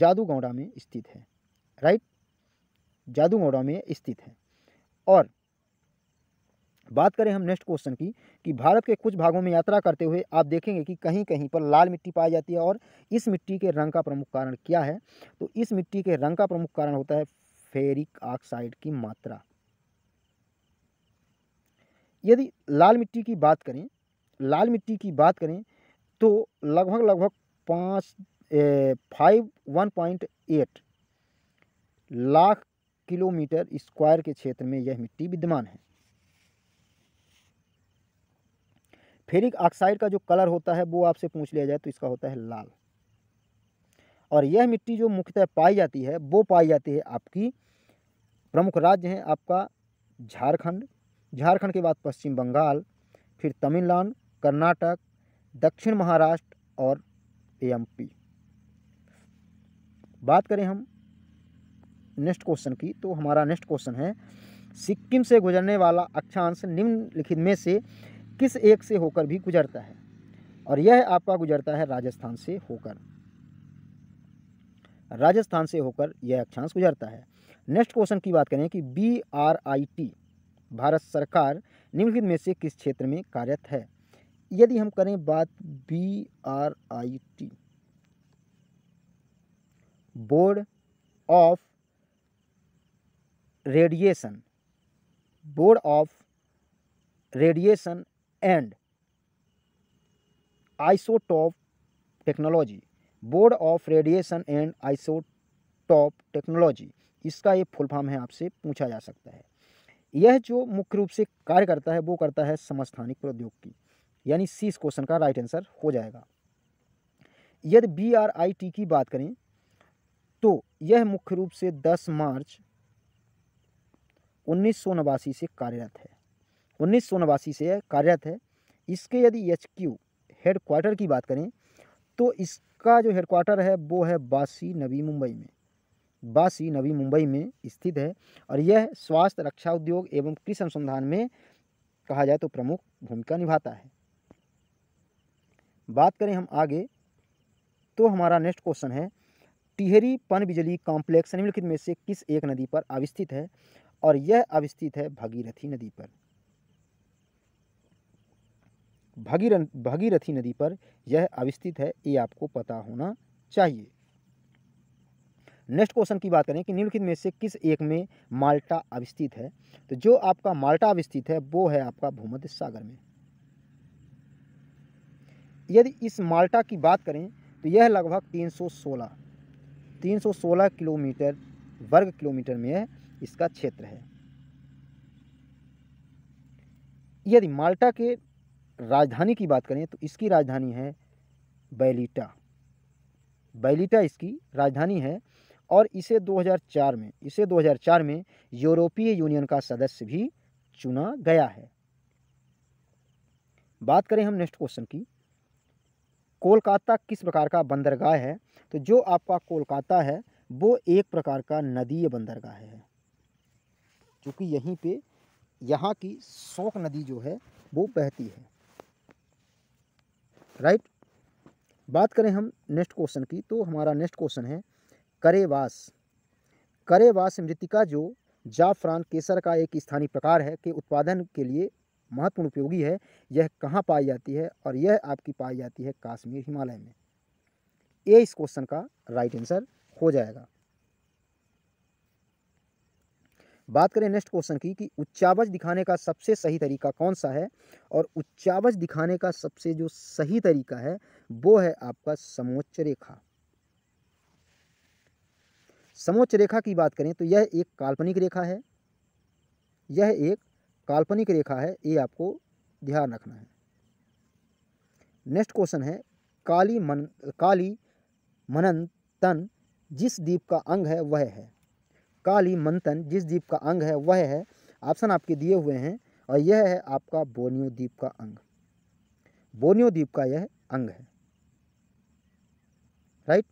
जादूगौड़ा में स्थित है राइट जादूगौड़ा में स्थित है और बात करें हम नेक्स्ट क्वेश्चन की कि भारत के कुछ भागों में यात्रा करते हुए आप देखेंगे कि कहीं कहीं पर लाल मिट्टी पाई जाती है और इस मिट्टी के रंग का प्रमुख कारण क्या है तो इस मिट्टी के रंग का प्रमुख कारण होता है फेरिक ऑक्साइड की मात्रा यदि लाल मिट्टी की बात करें लाल मिट्टी की बात करें तो लगभग लगभग पाँच five one point eight lakh kilometre square के क्षेत्र में यह मिट्टी विद्यमान है फेरिक ऑक्साइड का जो कलर होता है वो आपसे पूछ लिया जाए तो इसका होता है लाल और यह मिट्टी जो मुख्यतः पाई जाती है वो पाई जाती है आपकी प्रमुख राज्य हैं आपका झारखंड झारखंड के बाद पश्चिम बंगाल फिर तमिलनाडु कर्नाटक दक्षिण महाराष्ट्र और एम बात करें हम नेक्स्ट क्वेश्चन की तो हमारा नेक्स्ट क्वेश्चन है सिक्किम से गुजरने वाला अक्षांश निम्नलिखित में से किस एक से होकर भी गुजरता है और यह आपका गुजरता है राजस्थान से होकर राजस्थान से होकर यह अक्षांश गुजरता है नेक्स्ट क्वेश्चन की बात करें कि B R I T Bharat सरकार निम्नलिखित में से किस क्षेत्र में कार्यरत है यदि हम करें बात B R I T board of radiation board of radiation and isotope technology board of radiation and isotope technology इसका ये फुल फॉर्म है आपसे पूछा जा सकता है यह जो मुख्य रूप से कार्य करता है वो करता है समस्थानिक प्रौद्योगिकी यानी सी इस क्वेश्चन का राइट आंसर हो जाएगा यदि बी आर आई टी की बात करें तो यह मुख्य रूप से 10 मार्च उन्नीस से कार्यरत है उन्नीस सौ नवासी से कार्यरत है इसके यदि एच क्यू हेडक्वार्टर की बात करें तो इसका जो हेडक्वार्टर है वो है बासी नवी मुंबई में बासी नवी मुंबई में स्थित है और यह स्वास्थ्य रक्षा उद्योग एवं कृषि अनुसंधान में कहा जाए तो प्रमुख भूमिका निभाता है बात करें हम आगे तो हमारा नेक्स्ट क्वेश्चन है टिहरी पन बिजली कॉम्प्लेक्स निम्नलिखित में से किस एक नदी पर अवस्थित है और यह अवस्थित है भगीरथी नदी पर भगीरथ भगीरथी नदी पर यह अवस्थित है ये आपको पता होना चाहिए नेक्स्ट क्वेश्चन की बात करें कि निम्नलिखित में से किस एक में माल्टा अवस्थित है तो जो आपका माल्टा अवस्थित है वो है आपका भूमध्य सागर में यदि इस माल्टा की बात करें तो यह लगभग 316 316 किलोमीटर वर्ग किलोमीटर में है इसका क्षेत्र है यदि माल्टा के राजधानी की बात करें तो इसकी राजधानी है बैलीटा बैलीटा इसकी राजधानी है और इसे 2004 में इसे 2004 में यूरोपीय यूनियन का सदस्य भी चुना गया है बात करें हम नेक्स्ट क्वेश्चन की कोलकाता किस प्रकार का बंदरगाह है तो जो आपका कोलकाता है वो एक प्रकार का नदीय बंदरगाह है क्योंकि यहीं पे यहाँ की शोक नदी जो है वो बहती है राइट बात करें हम नेक्स्ट क्वेश्चन की तो हमारा नेक्स्ट क्वेश्चन है करेवास करेवास मृतिका जो जाफरान केसर का एक स्थानीय प्रकार है के उत्पादन के लिए महत्वपूर्ण उपयोगी है यह कहाँ पाई जाती है और यह आपकी पाई जाती है काश्मीर हिमालय में ये इस क्वेश्चन का राइट आंसर हो जाएगा बात करें नेक्स्ट क्वेश्चन की कि उच्चावच दिखाने का सबसे सही तरीका कौन सा है और उच्चावच दिखाने का सबसे जो सही तरीका है वो है आपका समोच्च रेखा समोच्च रेखा की बात करें तो यह एक काल्पनिक रेखा है यह एक काल्पनिक रेखा है ये आपको ध्यान रखना है नेक्स्ट क्वेश्चन है काली मन काली मनन तन जिस दीप का अंग है वह है काली मंथन जिस द्वीप का अंग है वह है ऑप्शन आपके दिए हुए हैं और यह है आपका बोनियो द्वीप का अंग बोनियो द्वीप का यह अंग है राइट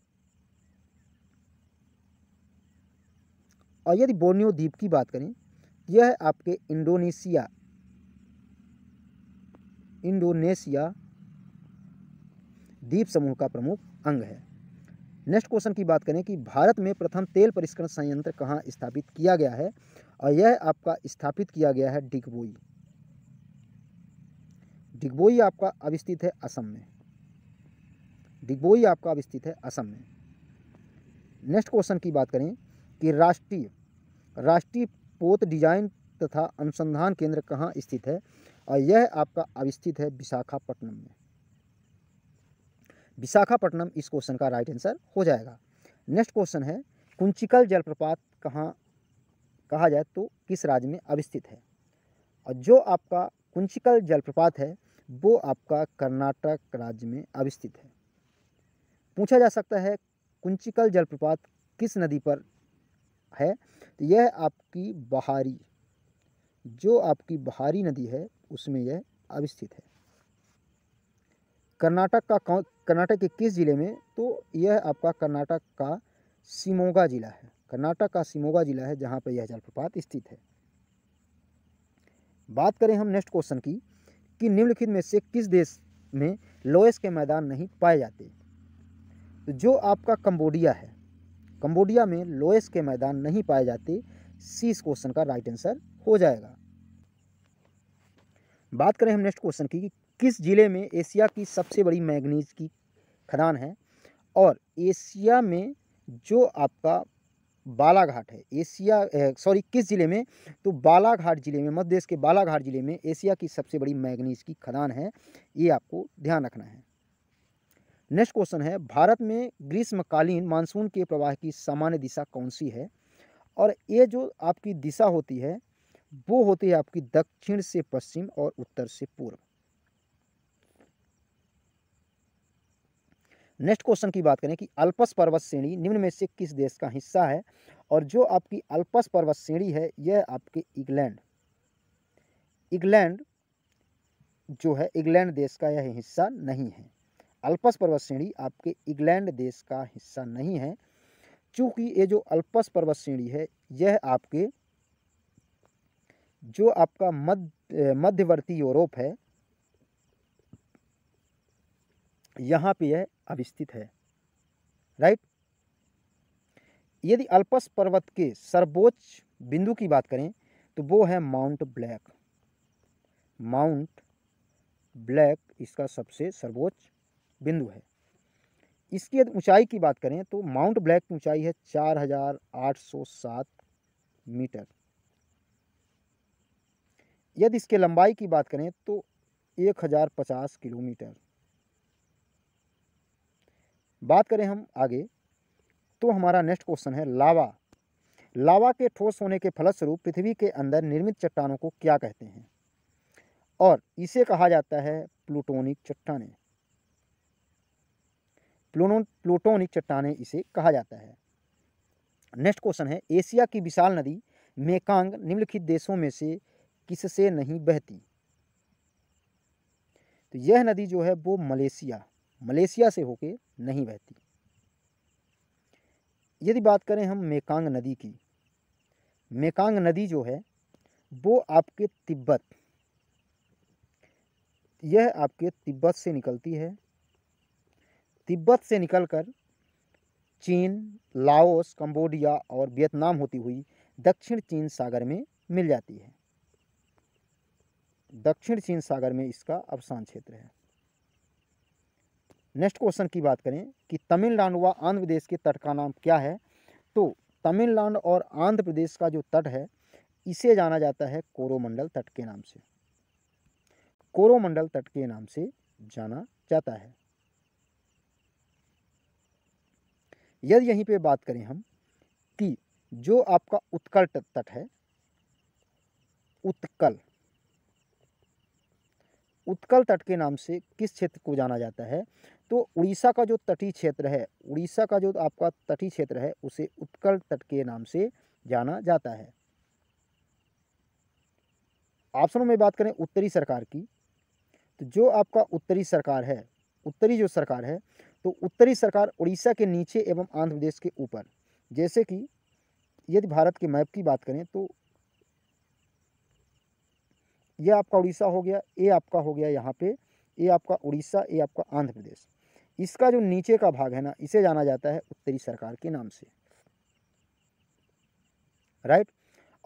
और यदि बोनियो द्वीप की बात करें यह है आपके इंडोनेशिया इंडोनेशिया द्वीप समूह का प्रमुख अंग है नेक्स्ट क्वेश्चन की बात करें कि भारत में प्रथम तेल परिष्करण संयंत्र कहाँ स्थापित किया गया है और यह आपका स्थापित किया गया है डिगबोई डिगबोई आपका अवस्थित है असम में डिगबोई आपका अवस्थित है असम में नेक्स्ट क्वेश्चन की बात करें कि राष्ट्रीय राष्ट्रीय पोत डिजाइन तथा अनुसंधान केंद्र कहाँ स्थित है और यह आपका अवस्थित है विशाखापट्टनम में विशाखापट्टनम इस क्वेश्चन का राइट आंसर हो जाएगा नेक्स्ट क्वेश्चन है कुंचिकल जलप्रपात कहाँ कहा जाए तो किस राज्य में अवस्थित है और जो आपका कुंचिकल जलप्रपात है वो आपका कर्नाटक राज्य में अवस्थित है पूछा जा सकता है कुंचिकल जलप्रपात किस नदी पर है तो यह आपकी बहारी जो आपकी बहारी नदी है उसमें यह अवस्थित है कर्नाटक का कर्नाटक के किस ज़िले में तो यह आपका कर्नाटक का सिमोगा ज़िला है कर्नाटक का सिमोगा ज़िला है जहाँ पर यह जलप्रपात स्थित है बात करें हम नेक्स्ट क्वेश्चन की कि निम्नलिखित में से किस देश में लोएस के मैदान नहीं पाए जाते तो जो आपका कंबोडिया है कंबोडिया में लोएस के मैदान नहीं पाए जाते सी इस क्वेश्चन का राइट आंसर हो जाएगा बात करें हम नेक्स्ट क्वेश्चन की कि किस ज़िले में एशिया की सबसे बड़ी मैगनीज की खदान है और एशिया में जो आपका बालाघाट है एशिया सॉरी किस ज़िले में तो बालाघाट ज़िले में मध्य प्रदेश के बालाघाट ज़िले में एशिया की सबसे बड़ी मैगनीज की खदान है ये आपको ध्यान रखना है नेक्स्ट क्वेश्चन है भारत में ग्रीष्मकालीन मानसून के प्रवाह की सामान्य दिशा कौन सी है और ये जो आपकी दिशा होती है वो होती है आपकी दक्षिण से पश्चिम और उत्तर से पूर्व नेक्स्ट क्वेश्चन की बात करें कि अल्पस पर्वत श्रेणी निम्न में से किस देश का हिस्सा है और जो आपकी अल्पस पर्वत श्रेणी है यह आपके इंग्लैंड इंग्लैंड जो है इंग्लैंड देश का यह हिस्सा नहीं है अल्पस पर्वत श्रेणी आपके इंग्लैंड देश का हिस्सा नहीं है चूंकि ये जो अल्पस पर्वत श्रेणी है यह आपके जो आपका मध्य मध्यवर्ती यूरोप है यहाँ पे यह अवस्थित है राइट यदि अल्पस पर्वत के सर्वोच्च बिंदु की बात करें तो वो है माउंट ब्लैक माउंट ब्लैक इसका सबसे सर्वोच्च बिंदु है इसकी यदि ऊंचाई की बात करें तो माउंट ब्लैक की ऊंचाई है 4,807 मीटर यदि इसके लंबाई की बात करें तो 1,050 किलोमीटर बात करें हम आगे तो हमारा नेक्स्ट क्वेश्चन है लावा लावा के ठोस होने के फलस्वरूप पृथ्वी के अंदर निर्मित चट्टानों को क्या कहते हैं और इसे कहा जाता है प्लूटोनिक चट्टाने प्लूनो प्लूटोनिक चट्टाने इसे कहा जाता है नेक्स्ट क्वेश्चन है एशिया की विशाल नदी मेकांग निम्नलिखित देशों में से किससे नहीं बहती तो यह नदी जो है वो मलेशिया मलेशिया से होके नहीं बहती यदि बात करें हम मेकांग नदी की मेकांग नदी जो है वो आपके तिब्बत यह आपके तिब्बत से निकलती है तिब्बत से निकलकर चीन लाओस कंबोडिया और वियतनाम होती हुई दक्षिण चीन सागर में मिल जाती है दक्षिण चीन सागर में इसका अवसान क्षेत्र है नेक्स्ट क्वेश्चन की बात करें कि तमिलनाडु व आंध्र प्रदेश के तट का नाम क्या है तो तमिलनाडु और आंध्र प्रदेश का जो तट है इसे जाना जाता है कोरोमंडल तट के नाम से कोरोमंडल तट के नाम से जाना जाता है यदि यहीं पे बात करें हम कि जो आपका उत्कल तट है उत्कल उत्कल तट के नाम से किस क्षेत्र को जाना जाता है तो उड़ीसा का जो तटीय क्षेत्र है उड़ीसा का जो आपका तटीय क्षेत्र है उसे उत्कल तट के नाम से जाना जाता है ऑप्शनों में बात करें उत्तरी सरकार की तो जो आपका उत्तरी सरकार है उत्तरी जो सरकार है तो उत्तरी सरकार उड़ीसा के नीचे एवं आंध्र प्रदेश के ऊपर जैसे कि यदि भारत के मैप की बात करें तो यह आपका उड़ीसा हो गया ये आपका हो गया यहाँ पे ये आपका उड़ीसा ये आपका आंध्र प्रदेश इसका जो नीचे का भाग है ना इसे जाना जाता है उत्तरी सरकार के नाम से राइट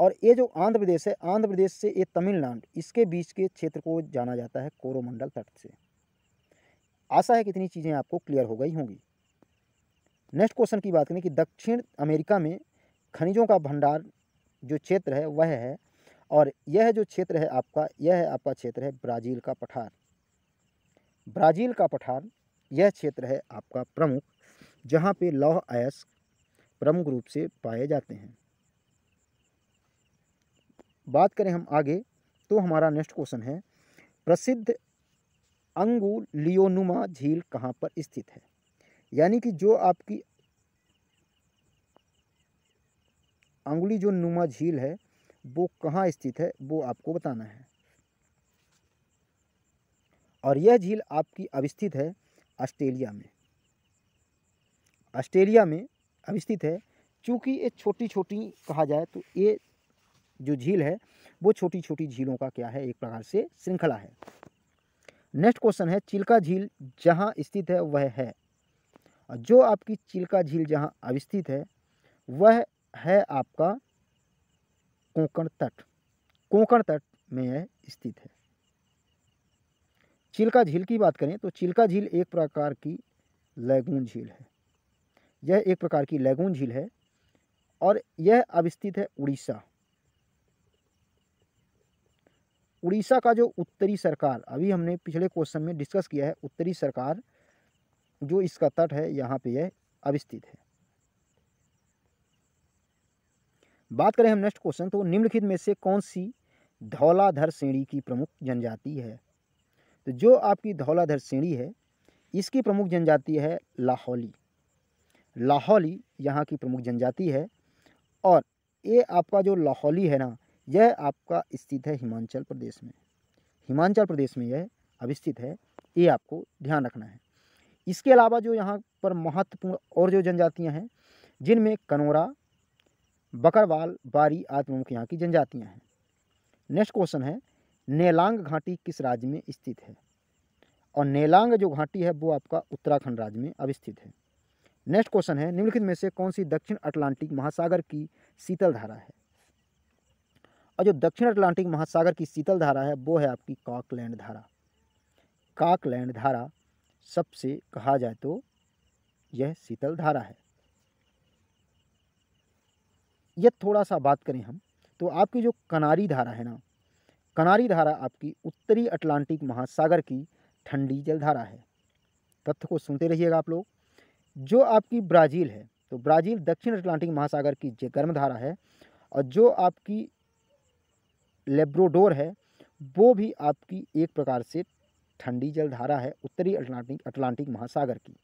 और ये जो आंध्र प्रदेश है आंध्र प्रदेश से ये तमिलनाडु इसके बीच के क्षेत्र को जाना जाता है कोरोमंडल तट से आशा है कितनी चीज़ें आपको क्लियर हो गई होंगी नेक्स्ट क्वेश्चन की बात करें कि दक्षिण अमेरिका में खनिजों का भंडार जो क्षेत्र है वह है और यह जो क्षेत्र है आपका यह है आपका क्षेत्र है ब्राज़ील का पठार ब्राज़ील का पठार यह क्षेत्र है आपका प्रमुख जहाँ पे लौह अयस्क प्रमुख रूप से पाए जाते हैं बात करें हम आगे तो हमारा नेक्स्ट क्वेश्चन है प्रसिद्ध अंगुलियोनुमा झील कहाँ पर स्थित है यानी कि जो आपकी अंगुली जो नुमा झील है वो कहाँ स्थित है वो आपको बताना है और यह झील आपकी अवस्थित है ऑस्ट्रेलिया में ऑस्ट्रेलिया में अवस्थित है चूँकि ये छोटी छोटी कहा जाए तो ये जो झील है वो छोटी छोटी झीलों का क्या है एक प्रकार से श्रृंखला है नेक्स्ट क्वेश्चन है चिल्का झील जहाँ स्थित है वह है और जो आपकी चिल्का झील जहाँ अवस्थित है वह है आपका कोंकण तट कोंकण तट में यह स्थित है चिल्का झील की बात करें तो चिल्का झील एक प्रकार की लैगून झील है यह एक प्रकार की लैगून झील है और यह अवस्थित है उड़ीसा उड़ीसा का जो उत्तरी सरकार अभी हमने पिछले क्वेश्चन में डिस्कस किया है उत्तरी सरकार जो इसका तट है यहाँ पे यह अवस्थित है बात करें हम नेक्स्ट क्वेश्चन तो निम्नलिखित में से कौन सी धौलाधर श्रेणी की प्रमुख जनजाति है तो जो आपकी धौलाधर श्रेणी है इसकी प्रमुख जनजाति है लाहौली लाहौली यहाँ की प्रमुख जनजाति है और ये आपका जो लाहौली है ना यह आपका स्थित है हिमाचल प्रदेश में हिमाचल प्रदेश में यह अवस्थित है ये आपको ध्यान रखना है इसके अलावा जो यहाँ पर महत्वपूर्ण और जो जनजातियाँ हैं जिनमें कनौरा बकरवाल बारी आदि प्रमुख यहाँ की जनजातियाँ हैं नेक्स्ट क्वेश्चन है नेलांग घाटी किस राज्य में स्थित है और नेलांग जो घाटी है वो आपका उत्तराखंड राज्य में अवस्थित है नेक्स्ट क्वेश्चन है निम्नलिखित में से कौन सी दक्षिण अटलांटिक महासागर की शीतल धारा है और जो दक्षिण अटलांटिक महासागर की शीतल धारा है वो है आपकी काकलैंड धारा काकलैंड धारा सबसे कहा जाए तो यह शीतल धारा है यह थोड़ा सा बात करें हम तो आपकी जो कनारी धारा है ना कनारी धारा आपकी उत्तरी अटलांटिक महासागर की ठंडी जलधारा है तथ्य को सुनते रहिएगा आप लोग जो आपकी ब्राज़ील है तो ब्राज़ील दक्षिण अटलांटिक महासागर की गर्म धारा है और जो आपकी लेब्रोडोर है वो भी आपकी एक प्रकार से ठंडी जलधारा है उत्तरी अटलांटिक अटलांटिक महासागर की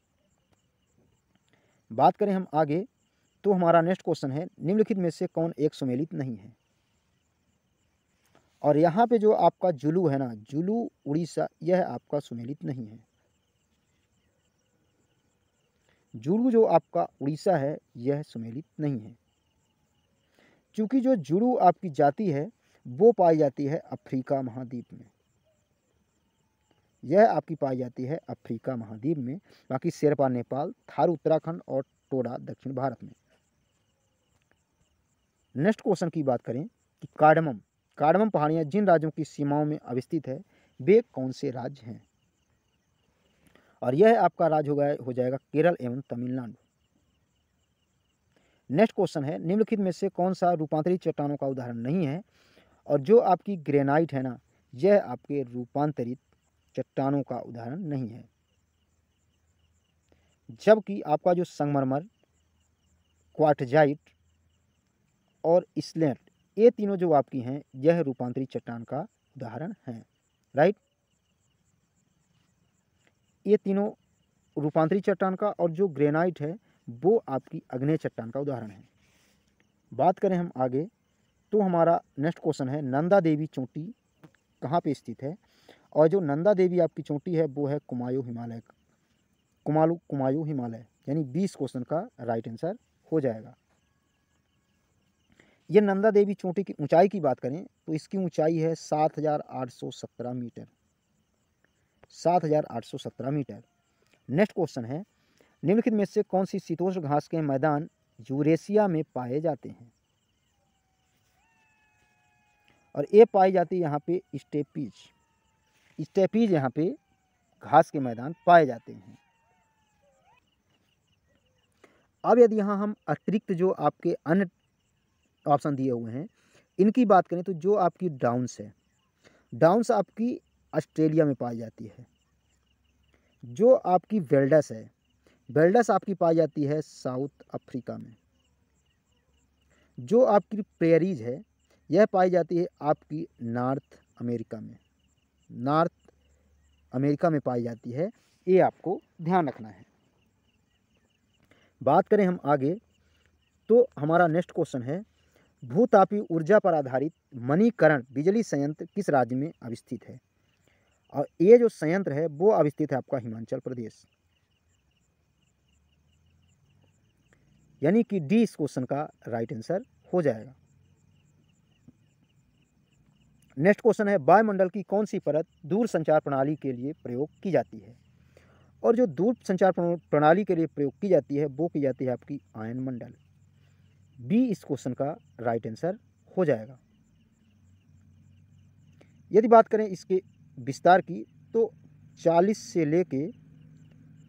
बात करें हम आगे तो हमारा नेक्स्ट क्वेश्चन है निम्नलिखित में से कौन एक सुमेलित नहीं है और यहाँ पे जो आपका जुलू है ना जुलू उड़ीसा यह आपका सुमेलित नहीं है जुलू जो आपका उड़ीसा है यह सुमेलित नहीं है क्योंकि जो जुलू आपकी जाति है वो पाई जाती है अफ्रीका महाद्वीप में यह आपकी पाई जाती है अफ्रीका महाद्वीप में बाकी शेरपा नेपाल थार उत्तराखंड और टोडा दक्षिण भारत में नेक्स्ट क्वेश्चन की बात करें कि कार्डमम कार्डमम पहाड़ियाँ जिन राज्यों की सीमाओं में अवस्थित है वे कौन से राज्य हैं और यह आपका राज्य हो गया हो जाएगा केरल एवं तमिलनाडु नेक्स्ट क्वेश्चन है निम्नलिखित में से कौन सा रूपांतरित चट्टानों का उदाहरण नहीं है और जो आपकी ग्रेनाइट है ना यह आपके रूपांतरित चट्टानों का उदाहरण नहीं है जबकि आपका जो संगमरमर क्वाटजाइट और स्लेट ये तीनों जो आपकी हैं यह रूपांतरित चट्टान का उदाहरण है राइट ये तीनों रूपांतरित चट्टान का और जो ग्रेनाइट है वो आपकी अग्नेय चट्टान का उदाहरण है बात करें हम आगे तो हमारा नेक्स्ट क्वेश्चन है नंदा देवी चोटी कहाँ पे स्थित है और जो नंदा देवी आपकी चोटी है वो है कुमायूं हिमालय कुमालू कुमायु हिमालय यानी बीस क्वेश्चन का राइट आंसर हो जाएगा ये नंदा देवी चोटी की ऊंचाई की बात करें तो इसकी ऊंचाई है सात हज़ार आठ सौ सत्रह मीटर सात हज़ार आठ सौ सत्रह मीटर नेक्स्ट क्वेश्चन है निम्नलिखित में से कौन सी शीतोष घास के मैदान यूरेशिया में पाए जाते हैं और ये पाई जाती है यहाँ पे स्टेपीज स्टेपीज यहाँ पे घास के मैदान पाए जाते हैं अब यदि यहाँ हम अतिरिक्त जो आपके अन्य ऑप्शन दिए हुए हैं इनकी बात करें तो जो आपकी डाउन्स है डाउंस आपकी ऑस्ट्रेलिया में पाई जाती है जो आपकी वेल्डस है वेल्डस आपकी पाई जाती है साउथ अफ्रीका में जो आपकी प्रेरीज है यह पाई जाती है आपकी नॉर्थ अमेरिका में नॉर्थ अमेरिका में पाई जाती है ये आपको ध्यान रखना है बात करें हम आगे तो हमारा नेक्स्ट क्वेश्चन है भूतापी ऊर्जा पर आधारित मणिकरण बिजली संयंत्र किस राज्य में अवस्थित है और ये जो संयंत्र है वो अवस्थित है आपका हिमाचल प्रदेश यानी कि डी इस क्वेश्चन का राइट आंसर हो जाएगा नेक्स्ट क्वेश्चन है वायुमंडल की कौन सी परत दूर संचार प्रणाली के लिए प्रयोग की जाती है और जो दूर संचार प्रणाली के लिए प्रयोग की जाती है वो की जाती है आपकी आयन मंडल बी इस क्वेश्चन का राइट आंसर हो जाएगा यदि बात करें इसके विस्तार की तो 40 से ले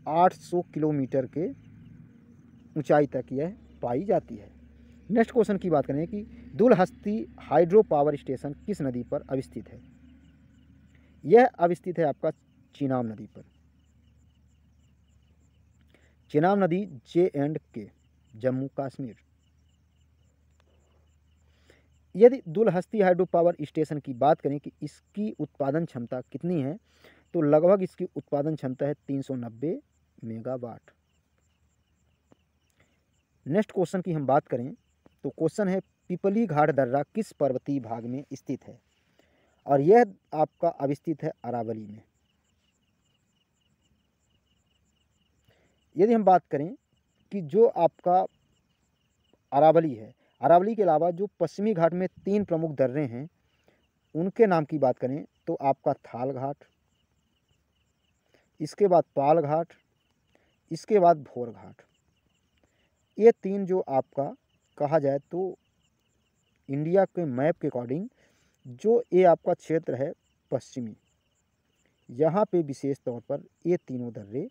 800 किलोमीटर के ऊंचाई तक यह पाई जाती है नेक्स्ट क्वेश्चन की बात करें कि दुलहस्ती हाइड्रो पावर स्टेशन किस नदी पर अवस्थित है यह अवस्थित है आपका चिनाम नदी पर चिनाम नदी जे एंड के जम्मू कश्मीर यदि दुलहस्ती हाइड्रो पावर स्टेशन की बात करें कि इसकी उत्पादन क्षमता कितनी है तो लगभग इसकी उत्पादन क्षमता है 390 मेगावाट नेक्स्ट क्वेश्चन की हम बात करें तो क्वेश्चन है पिपली घाट दर्रा किस पर्वतीय भाग में स्थित है और यह आपका अवस्थित है अरावली में यदि हम बात करें कि जो आपका अरावली है अरावली के अलावा जो पश्चिमी घाट में तीन प्रमुख दर्रे हैं उनके नाम की बात करें तो आपका थाल घाट इसके बाद पाल घाट इसके बाद भोर घाट ये तीन जो आपका कहा जाए तो इंडिया के मैप के अकॉर्डिंग जो ये आपका क्षेत्र है पश्चिमी यहाँ पे विशेष तौर पर ये तीनों दर्रे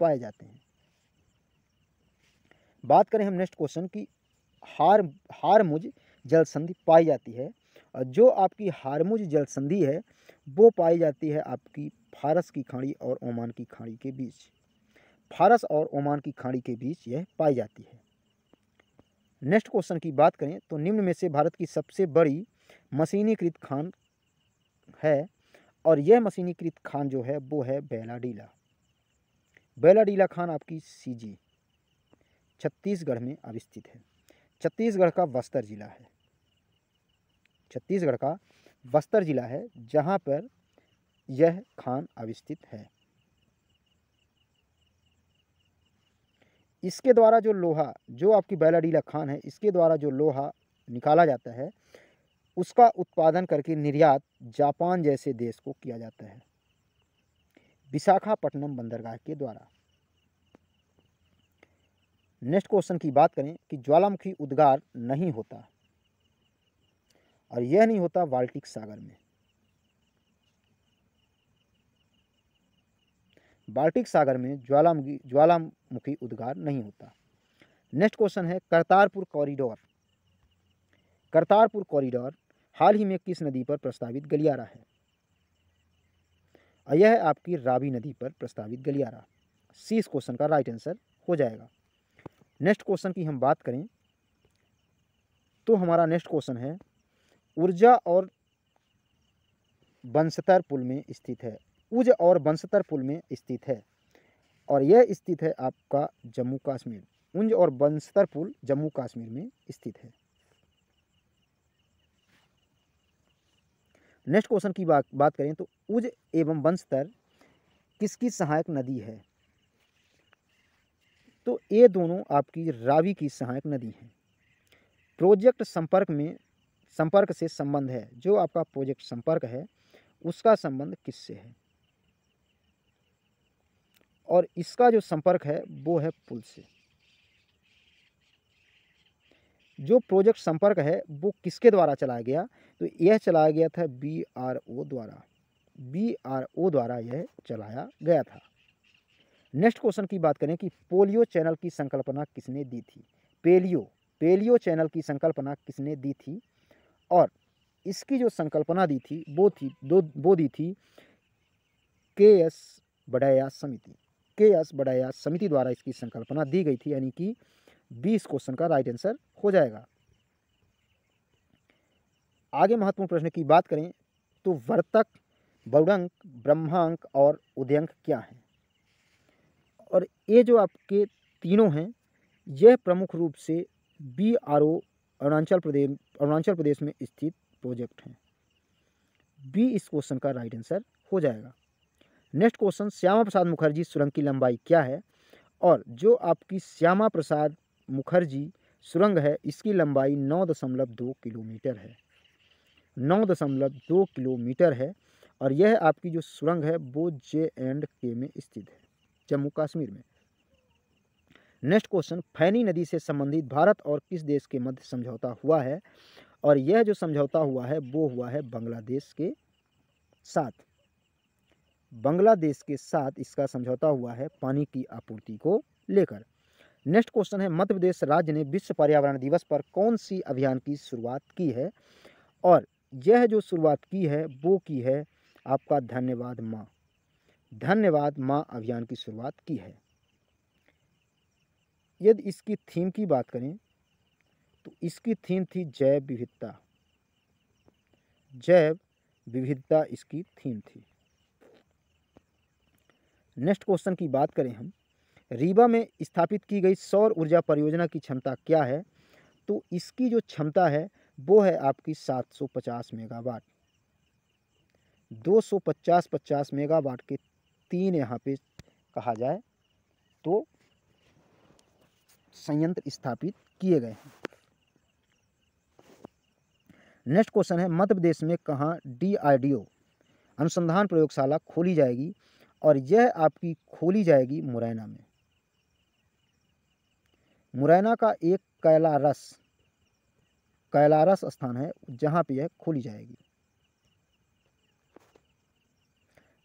पाए जाते हैं बात करें हम नेक्स्ट क्वेश्चन की हार हारमुज जल संधि पाई जाती है और जो आपकी हारमुज जल संधि है वो पाई जाती है आपकी फारस की खाड़ी और ओमान की खाड़ी के बीच फारस और ओमान की खाड़ी के बीच यह पाई जाती है नेक्स्ट क्वेश्चन की बात करें तो निम्न में से भारत की सबसे बड़ी मशीनीकृत खान है और यह मशीनीकृत खान जो है वो है बेलाडीला बेलाडीला खान आपकी सीजी छत्तीसगढ़ में अवस्थित है छत्तीसगढ़ का बस्तर ज़िला है छत्तीसगढ़ का बस्तर ज़िला है जहाँ पर यह खान अवस्थित है इसके द्वारा जो लोहा जो आपकी बैलाडीला खान है इसके द्वारा जो लोहा निकाला जाता है उसका उत्पादन करके निर्यात जापान जैसे देश को किया जाता है विशाखापट्टनम बंदरगाह के द्वारा नेक्स्ट क्वेश्चन की बात करें कि ज्वालामुखी उद्गार नहीं होता और यह नहीं होता बाल्टिक सागर में बाल्टिक सागर में ज्वालामुखी ज्वालामुखी उद्गार नहीं होता नेक्स्ट क्वेश्चन है करतारपुर कॉरिडोर करतारपुर कॉरिडोर हाल ही में किस नदी पर प्रस्तावित गलियारा है और यह है आपकी रावी नदी पर प्रस्तावित गलियारा सी इस क्वेश्चन का राइट आंसर हो जाएगा नेक्स्ट क्वेश्चन की हम बात करें तो हमारा नेक्स्ट क्वेश्चन है ऊर्जा और बंसतर पुल में स्थित है उज और बंसतर पुल में स्थित है और यह स्थित है आपका जम्मू कश्मीर उंज और बंसतर पुल जम्मू कश्मीर में स्थित है नेक्स्ट क्वेश्चन की बात बात करें तो उज एवं बंसतर किसकी सहायक नदी है तो ये दोनों आपकी रावी की सहायक नदी हैं प्रोजेक्ट संपर्क में संपर्क से संबंध है जो आपका प्रोजेक्ट संपर्क है उसका संबंध किससे है और इसका जो संपर्क है वो है पुल से जो प्रोजेक्ट संपर्क है वो किसके द्वारा चलाया गया तो यह चलाया गया था बी आर ओ द्वारा बी आर ओ द्वारा यह चलाया गया था नेक्स्ट क्वेश्चन की बात करें कि पोलियो चैनल की संकल्पना किसने दी थी पेलियो पेलियो चैनल की संकल्पना किसने दी थी और इसकी जो संकल्पना दी थी वो थी दो वो दी थी के एस बडाया समिति के एस बडाया समिति द्वारा इसकी संकल्पना दी गई थी यानी कि बीस क्वेश्चन का राइट आंसर हो जाएगा आगे महत्वपूर्ण प्रश्न की बात करें तो वर्तक बहुरंक ब्रह्मांक और उदयंक क्या हैं और ये जो आपके तीनों हैं यह प्रमुख रूप से B R O Arunachal Pradesh Arunachal Pradesh में स्थित प्रोजेक्ट हैं बी इस क्वेश्चन का राइट आंसर हो जाएगा नेक्स्ट क्वेश्चन श्यामा प्रसाद मुखर्जी सुरंग की लंबाई क्या है और जो आपकी श्यामा प्रसाद मुखर्जी सुरंग है इसकी लंबाई नौ दशमलव दो किलोमीटर है नौ दशमलव दो किलोमीटर है और यह आपकी जो सुरंग है वो जे एंड के में स्थित है जम्मू कश्मीर में नेक्स्ट क्वेश्चन फैनी नदी से संबंधित भारत और किस देश के मध्य समझौता हुआ है और यह जो समझौता हुआ है वो हुआ है बांग्लादेश के साथ बांग्लादेश के साथ इसका समझौता हुआ है पानी की आपूर्ति को लेकर नेक्स्ट क्वेश्चन है मध्य प्रदेश राज्य ने विश्व पर्यावरण दिवस पर कौन सी अभियान की शुरुआत की है और यह जो शुरुआत की है वो की है आपका धन्यवाद माँ धन्यवाद माँ अभियान की शुरुआत की है यदि इसकी थीम की बात करें तो इसकी थीम थी जैव विविधता जैव विविधता इसकी थीम थी नेक्स्ट क्वेश्चन की बात करें हम रीवा में स्थापित की गई सौर ऊर्जा परियोजना की क्षमता क्या है तो इसकी जो क्षमता है वो है आपकी 750 मेगावाट 250 50 मेगावाट के तीन यहाँ पे कहा जाए तो संयंत्र स्थापित किए गए हैं नेक्स्ट क्वेश्चन है मध्य प्रदेश में कहाँ डीआरडीओ अनुसंधान प्रयोगशाला खोली जाएगी और यह आपकी खोली जाएगी मुरैना में मुरैना का एक कैलारस कैलारस स्थान है जहाँ पे यह खोली जाएगी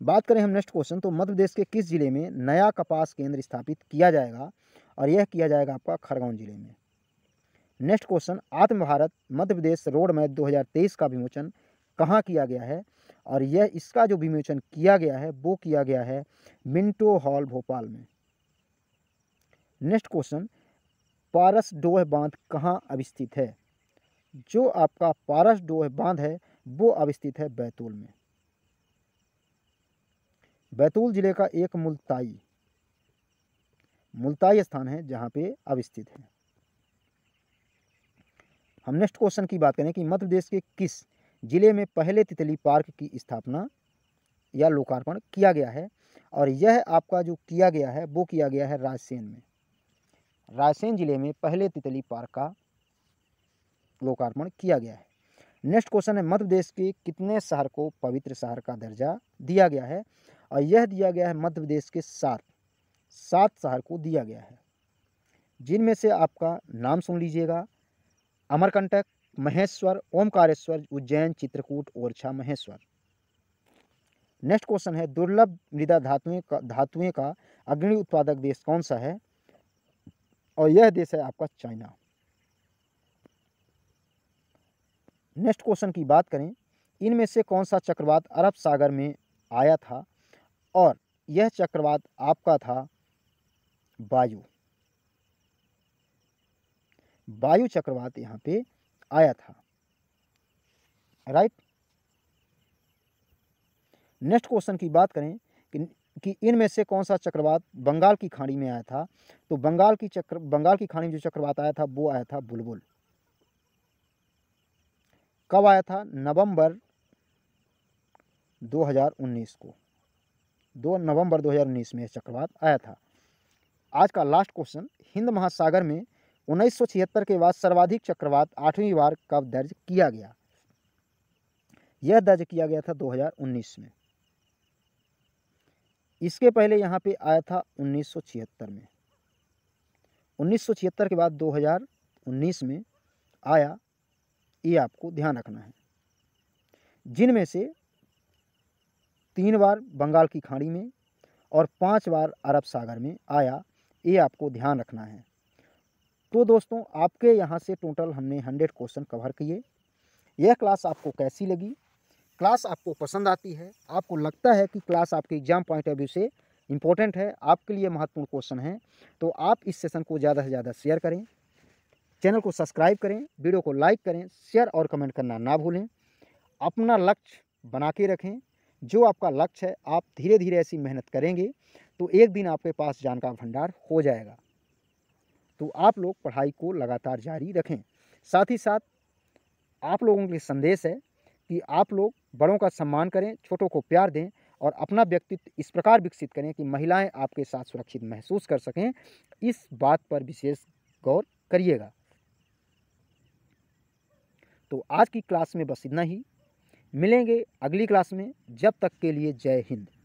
बात करें हम नेक्स्ट क्वेश्चन तो मध्य प्रदेश के किस जिले में नया कपास केंद्र स्थापित किया जाएगा और यह किया जाएगा आपका खरगोन जिले में next question Atma Bharat Madhya Pradesh road map दो का विमोचन कहाँ किया गया है और यह इसका जो विमोचन किया गया है वो किया गया है मिंटो हॉल भोपाल में नेक्स्ट क्वेश्चन पारस डोह बांध कहाँ अवस्थित है जो आपका पारस डोह बांध है वो अवस्थित है बैतूल में बैतूल ज़िले का एक मुल्ताई मुल्ताई स्थान है जहाँ पे अवस्थित है हम नेक्स्ट क्वेश्चन की बात करें कि मध्य प्रदेश के किस जिले में पहले तितली पार्क की स्थापना या लोकार्पण किया गया है और यह आपका जो किया गया है वो किया गया है रायसेन में रायसेन ज़िले में पहले तितली पार्क का लोकार्पण किया गया है नेक्स्ट क्वेश्चन है मध्य प्रदेश के कितने शहर को पवित्र शहर का दर्जा दिया गया है और यह दिया गया है मध्य प्रदेश के सात सात शहर को दिया गया है जिनमें से आपका नाम सुन लीजिएगा अमरकंटक महेश्वर ओमकारेश्वर उज्जैन चित्रकूट ओरछा महेश्वर नेक्स्ट क्वेश्चन है दुर्लभ मृदा धातुएं का धातुएं का अग्रणी उत्पादक देश कौन सा है और यह देश है आपका चाइना नेक्स्ट क्वेश्चन की बात करें इनमें से कौन सा चक्रवात अरब सागर में आया था और यह चक्रवात आपका था वायु वायु चक्रवात यहाँ पे आया था राइट नेक्स्ट क्वेश्चन की बात करें कि कि इनमें से कौन सा चक्रवात बंगाल की खाड़ी में आया था तो बंगाल की चक्र बंगाल की खाड़ी में जो चक्रवात आया था वो आया था बुलबुल कब आया था नवंबर 2019 को दो नवंबर 2019 में चक्रवात आया था आज का लास्ट क्वेश्चन हिंद महासागर में उन्नीस के बाद सर्वाधिक चक्रवात आठवीं बार कब दर्ज किया गया यह दर्ज किया गया था 2019 में इसके पहले यहाँ पे आया था उन्नीस में उन्नीस के बाद 2019 में आया ये आपको ध्यान रखना है जिनमें से तीन बार बंगाल की खाड़ी में और पांच बार अरब सागर में आया ये आपको ध्यान रखना है तो दोस्तों आपके यहाँ से टोटल हमने हंड्रेड क्वेश्चन कवर किए यह क्लास आपको कैसी लगी क्लास आपको पसंद आती है आपको लगता है कि क्लास आपके एग्ज़ाम पॉइंट ऑफ व्यू से इम्पोर्टेंट है आपके लिए महत्वपूर्ण क्वेश्चन है तो आप इस सेशन को ज़्यादा से ज़्यादा शेयर करें चैनल को सब्सक्राइब करें वीडियो को लाइक करें शेयर और कमेंट करना ना भूलें अपना लक्ष्य बना के रखें जो आपका लक्ष्य है आप धीरे धीरे ऐसी मेहनत करेंगे तो एक दिन आपके पास ज्ञान का भंडार हो जाएगा तो आप लोग पढ़ाई को लगातार जारी रखें साथ ही साथ आप लोगों के लिए संदेश है कि आप लोग बड़ों का सम्मान करें छोटों को प्यार दें और अपना व्यक्तित्व इस प्रकार विकसित करें कि महिलाएं आपके साथ सुरक्षित महसूस कर सकें इस बात पर विशेष गौर करिएगा तो आज की क्लास में बस इतना ही मिलेंगे अगली क्लास में जब तक के लिए जय हिंद